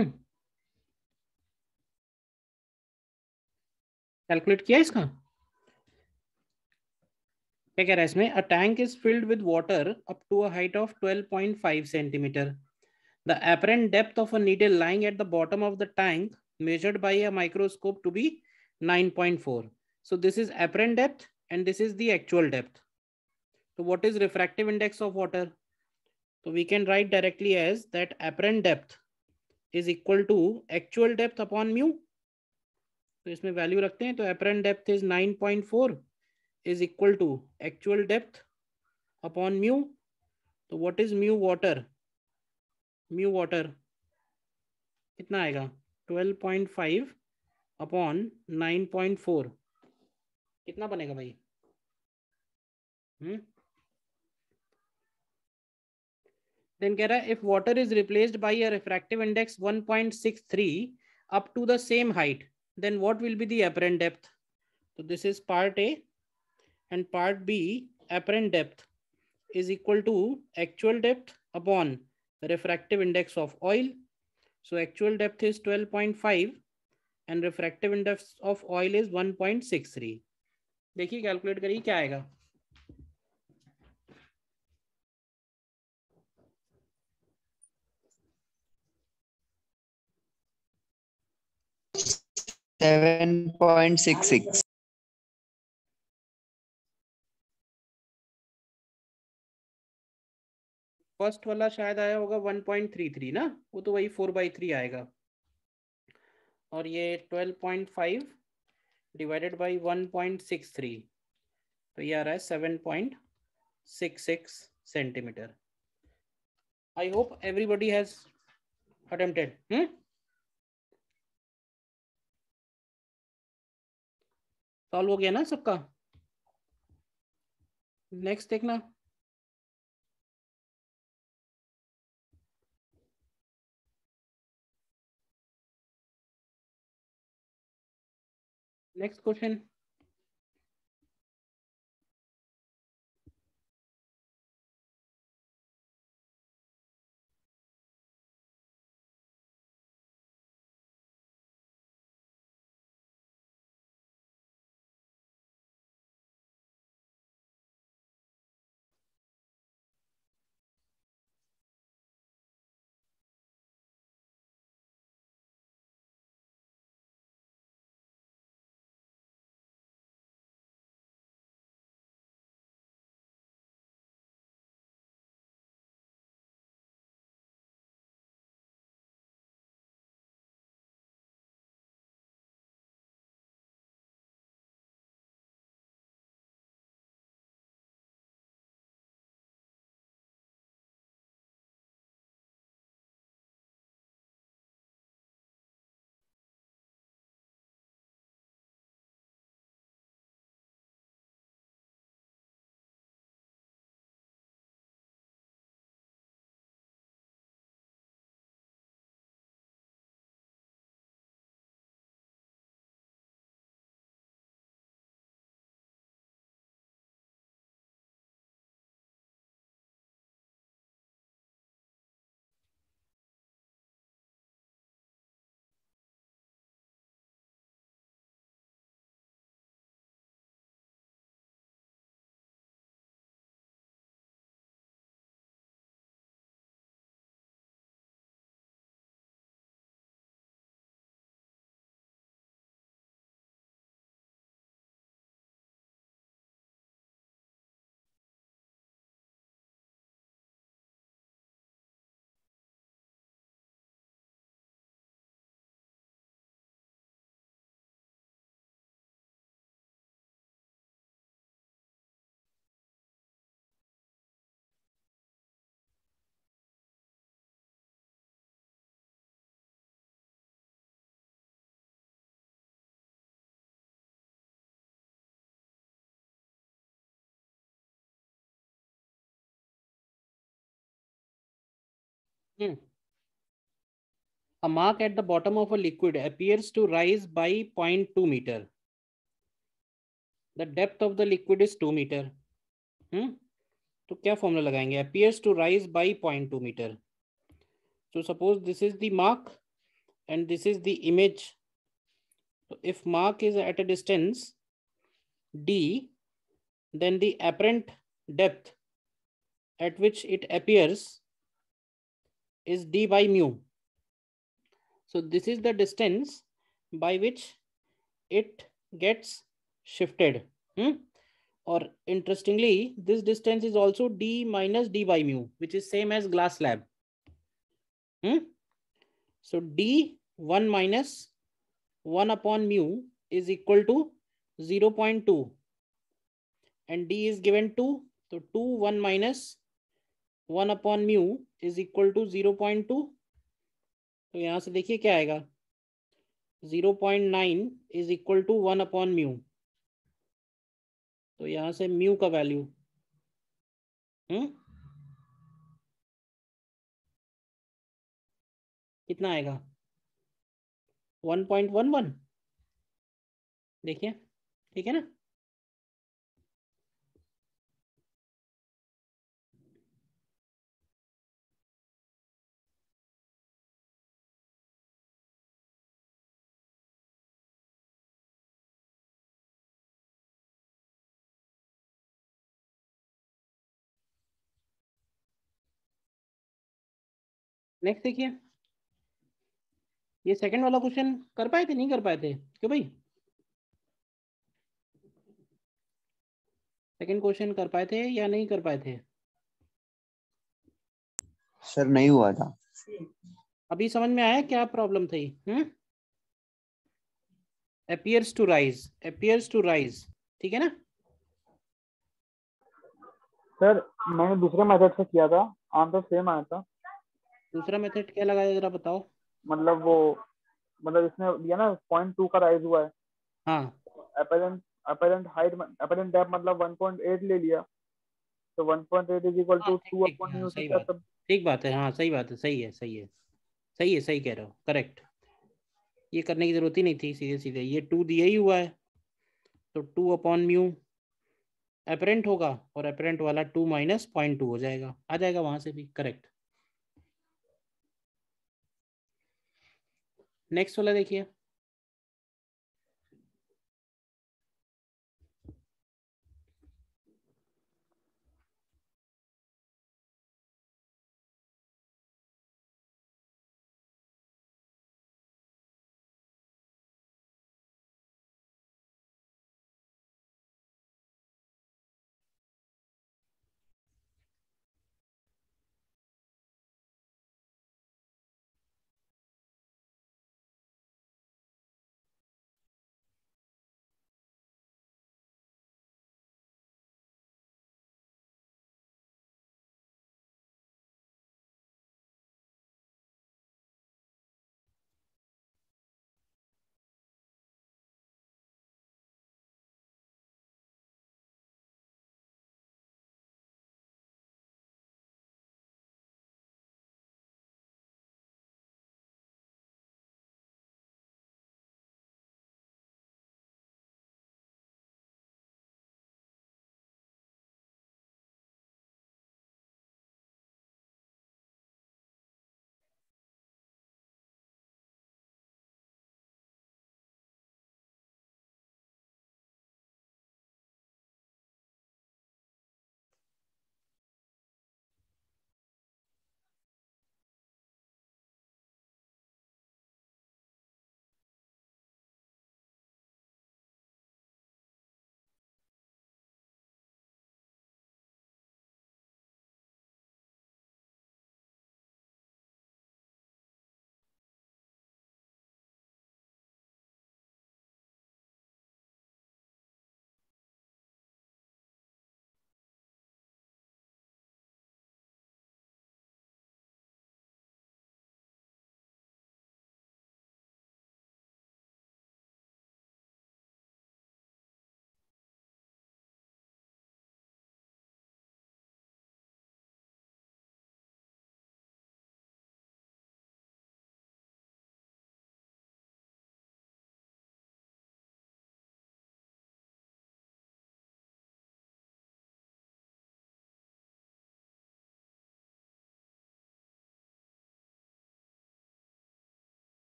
कैलकुलेट हम्म। किया इसका क्या कह रहा है इसमें a tank is filled with water up to a height of 12.5 centimetre the apparent depth of a needle lying at the bottom of the tank measured by a microscope to be 9.4 so this is apparent depth and this is the actual depth तो what is refractive index of water तो we can write directly as that apparent depth is equal to actual depth upon mu तो इसमें value रखते हैं तो apparent depth is 9.4 is equal to actual depth upon mu तो what is mu water mu water कितना आएगा 12.5 upon four कितना बनेगा भाई हम्म then keh raha if water is replaced by a refractive index 1.63 up to the same height then what will be the apparent depth so this is part a and part b apparent depth is equal to actual depth upon refractive index of oil so actual depth is 12.5 and refractive index of oil is 1.63 देखिए calculate करिए क्या आएगा 7.66 first वाला शायद आया होगा 1.33 ना वो तो वही 4 बाई थ्री आएगा और ये 12.5 डिवाइडेड बाई 1.63 तो ये आ रहा है 7.66 centimetre I hope everybody has attempted hmm solve हो गया ना सबका नेक्स्ट देखना next question Hmm. A mark at the bottom of a liquid appears to rise by 0.2 meter. The depth of the liquid is 2 meter. Hmm? तो क्या formula लगाएंगे appears to rise by 0.2 meter. So suppose this is the mark and this is the image. So if mark is at a distance d, then the apparent depth at which it appears is d by mu. So this is the distance by which it gets shifted. Hmm? Or interestingly, this distance is also d minus d by mu, which is same as glass slab. Hmm? So d 1 minus 1 upon mu is equal to 0 0.2 and d is given 2 so 2 1 minus one upon mu is equal to zero point two तो यहाँ से देखिए क्या आएगा zero point nine is equal to one upon mu तो यहाँ से mu का वैल्यू हम्म? कितना आएगा वन पॉइंट वन वन देखिए ठीक है ना नेक्स्ट देखिए ये सेकंड वाला क्वेश्चन कर पाए थे नहीं कर पाए थे क्यों भाई सेकंड क्वेश्चन कर पाए थे या नहीं कर पाए थे सर नहीं हुआ था अभी समझ में आया क्या प्रॉब्लम थी appears to rise appears to rise ठीक है ना सर मैंने दूसरे मेथड से किया था आंसर सेम आया था दूसरा मेथड क्या लगा है जरा बताओ मतलब वो मतलब इसने दिया ना पॉइंट टू का राइज हुआ है हाँ apparent apparent height apparent depth मतलब 1.8 ले लिया तो 1.8 is equal to 2 upon mu सही तो बात है ठीक बात है हाँ सही बात है सही है सही है सही है सही कह रहे हो करेक्ट ये करने की जरूरत ही नहीं थी सीधे सीधे ये टू दिया ही हुआ है तो टू अपॉन म्यू एपरेंट होगा और एपरेंट वाला टू माइनस पॉइंट टू हो जाएगा आ जाएगा वहां से भी करेक्ट नेक्स्ट वाला देखिए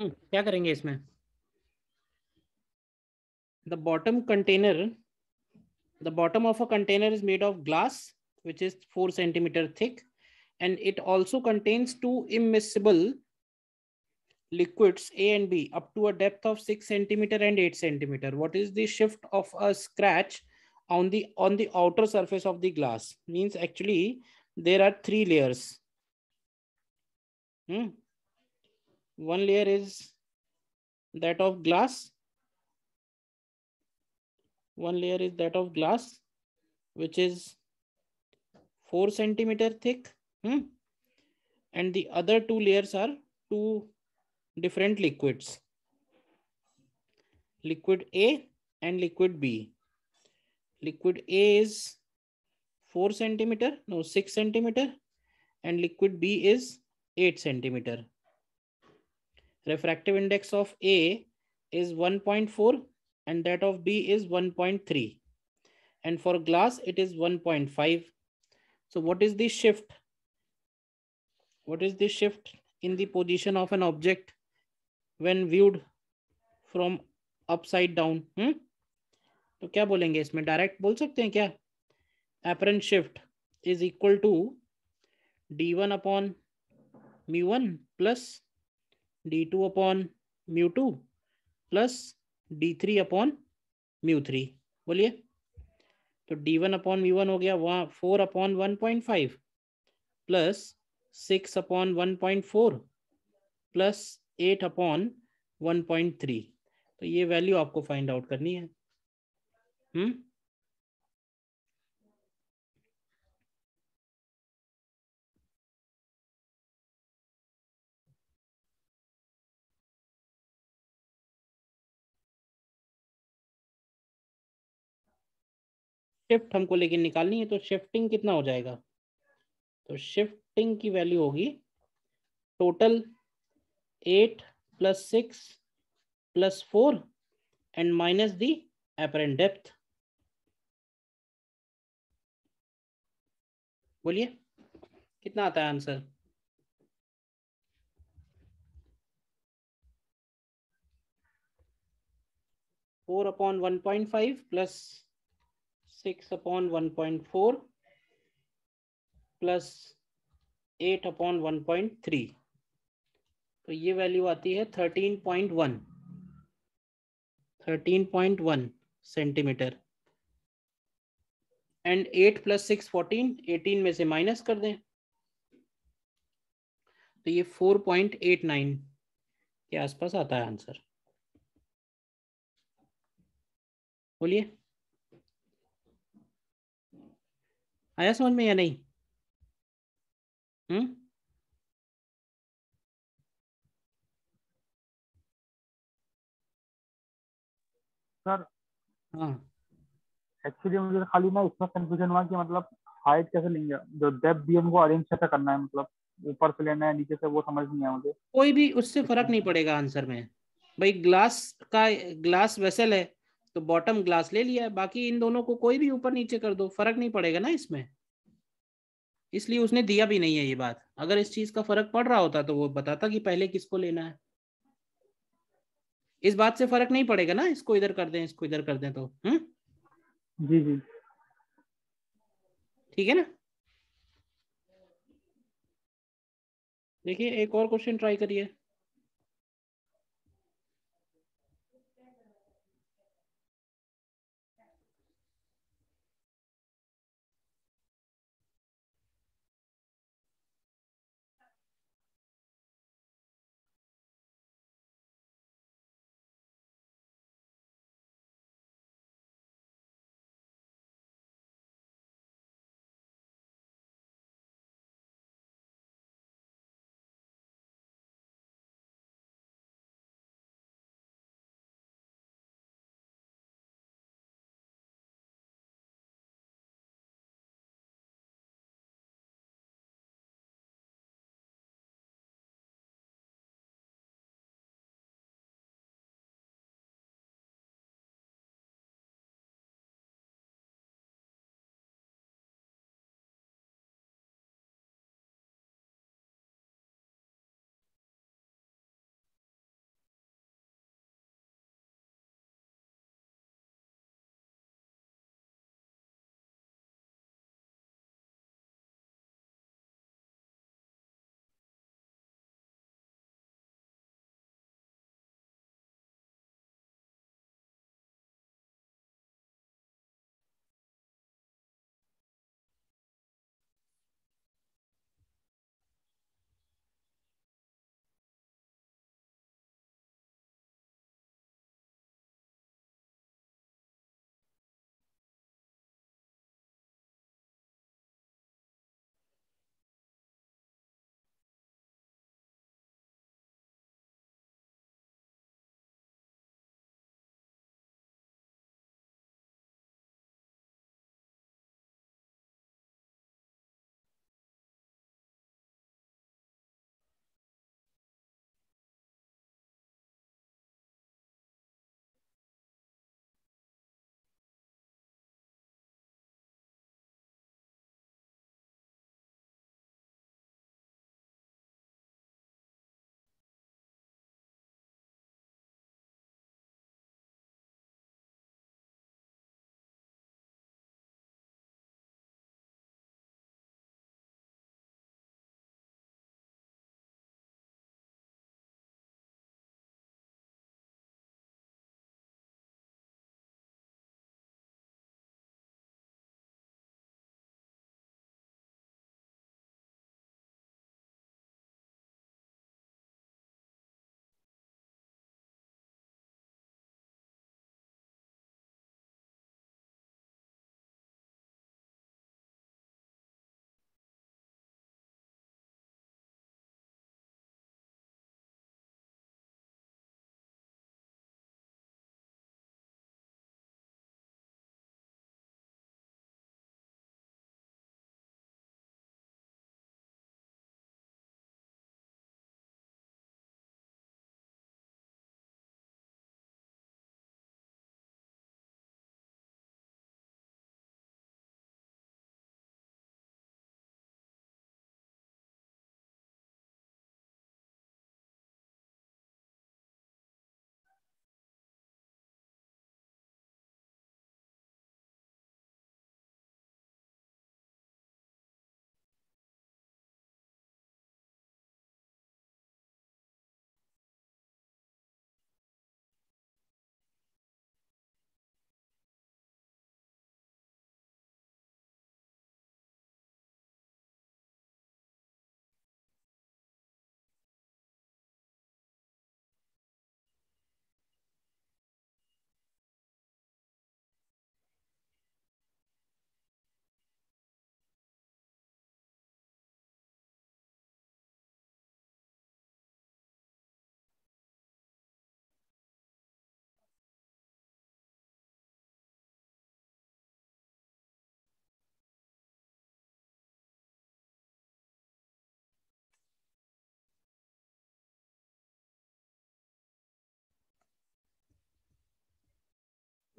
क्या करेंगे इसमें the bottom container the bottom of a container is made of glass which is 4 centimeter thick and it also contains two immiscible liquids a and b up to a depth of 6 centimeter and 8 centimeter what is the shift of a scratch on the on the outer surface of the glass means actually there are three layers hmm? One layer is that of glass. One layer is that of glass, which is four centimeter thick. Hmm? And the other two layers are two different liquids. Liquid A and liquid B. Liquid A is 4 centimeter, no 6 centimeter and liquid B is 8 centimeter refractive index of A is 1.4 and that of B is 1.3. And for glass, it is 1.5. So what is the shift? What is the shift in the position of an object when viewed from upside down? Hmm? So क्या बोलेंगे इसमें direct बोल सकते हैं Apparent shift is equal to D1 upon mu1 plus D two upon mu two plus D three upon mu three बोलिए तो D one upon mu one हो गया वहां four upon one point five plus six upon one point four plus eight upon one point three तो ये value आपको find out करनी है हम्म शिफ्ट हमको लेकिन निकालनी है तो शिफ्टिंग कितना हो जाएगा तो शिफ्टिंग की वैल्यू होगी total eight plus six plus four and minus the apparent depth बोलिए कितना आता है answer four upon one point five plus six upon one point four plus eight upon one point three तो ये value आती है thirteen point one thirteen point one centimetre and eight plus six fourteen eighteen में से minus कर दें तो ये फोर पॉइंट एट नाइन के आसपास आता है आंसर बोलिए आया समझ में या नहीं हम्म सर हाँ एक्चुअली मुझे तो खाली ना इसमें कंफ्यूजन हुआ कि मतलब हाइट कैसे लेंगे जो डेप भी हमको अरेंज कैसे करना है मतलब ऊपर से लेना है नीचे से वो समझ नहीं आया मुझे कोई भी उससे फर्क अच्छा। नहीं पड़ेगा आंसर में भाई ग्लास का ग्लास वेसल है तो बॉटम ग्लास ले लिया है बाकी इन दोनों को कोई भी ऊपर नीचे कर दो फर्क नहीं पड़ेगा ना इसमें इसलिए उसने दिया भी नहीं है ये बात अगर इस चीज का फर्क पड़ रहा होता तो वो बताता कि पहले किसको लेना है इस बात से फर्क नहीं पड़ेगा ना इसको इधर कर दें इसको इधर कर दें तो हम्म जी जी ठीक है ना देखिए एक और क्वेश्चन ट्राई करिए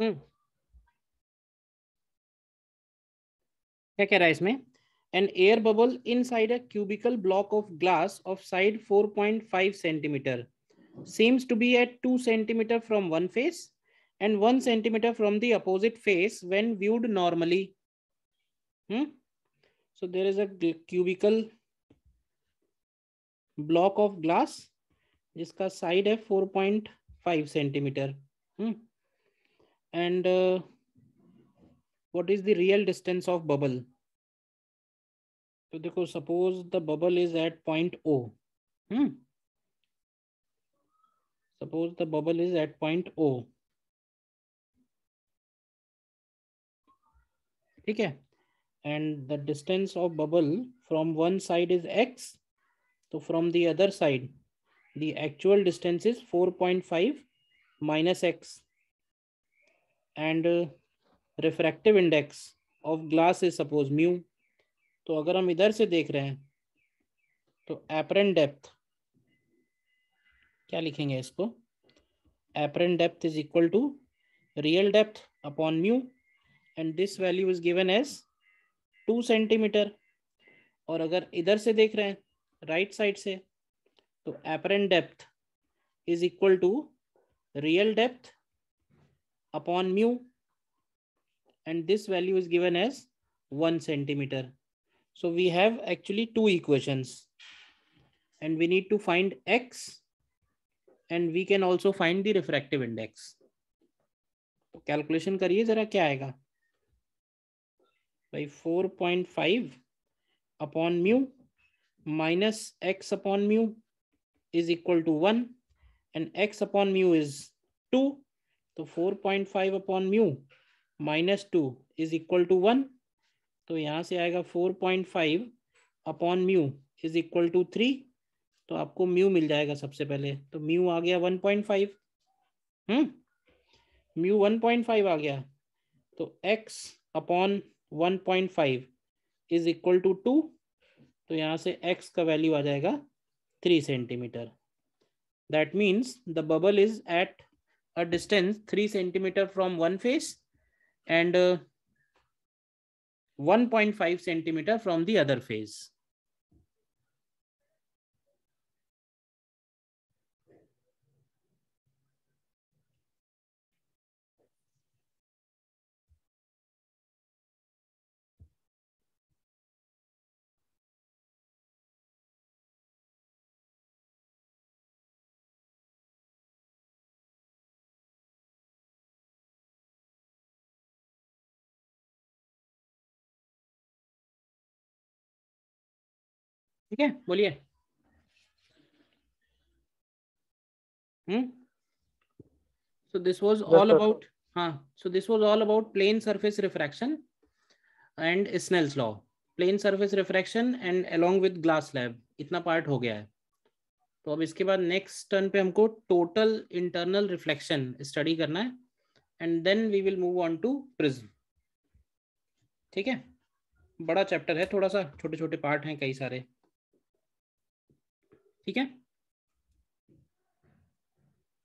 हम्म। क्या कह रहा है इसमें an air bubble inside a cubical block of glass of side four point five centimetre seems to be at two centimetre from one face and one centimetre from the opposite face when viewed normally hmm so there is a cubical block of glass जिसका side है four point five centimetre hmm and uh, what is the real distance of bubble so suppose the bubble is at point o hmm suppose the bubble is at point o Okay. and the distance of bubble from one side is x so from the other side the actual distance is 4.5 minus x and refractive index of glass is suppose mu तो अगर हम इधर से देख रहे हैं तो apparent depth क्या लिखेंगे इसको apparent depth is equal to real depth upon mu and this value is given as two centimetre और अगर इधर से देख रहे हैं राइट right साइड से तो apparent depth is equal to real depth upon mu and this value is given as 1 centimeter. So we have actually two equations and we need to find x and we can also find the refractive index. Calculation calculation zara kya aega? By 4.5 upon mu minus x upon mu is equal to one, and x upon mu is two. तो 4.5 point five upon mu minus two is equal to one तो यहाँ से आएगा 4.5 point five upon mu is equal to three तो आपको mu मिल जाएगा सबसे पहले तो म्यू आ गया 1.5 point five hmm mu five आ गया तो x upon 1.5 point five is equal to two तो यहाँ से x का वैल्यू आ जाएगा three centimetre that means the bubble is at a distance 3 centimeter from one face and uh, 1.5 centimeter from the other face. ठीक है बोलिए so this was all about हाँ so this was all about plane surface refraction and Snell's law plane surface refraction and along with glass lab इतना part हो गया है तो अब इसके बाद नेक्स्ट टर्न पे हमको टोटल इंटरनल रिफ्लेक्शन स्टडी करना है and then we will move on to prism ठीक है बड़ा चैप्टर है थोड़ा सा छोटे छोटे पार्ट हैं कई सारे ठीक है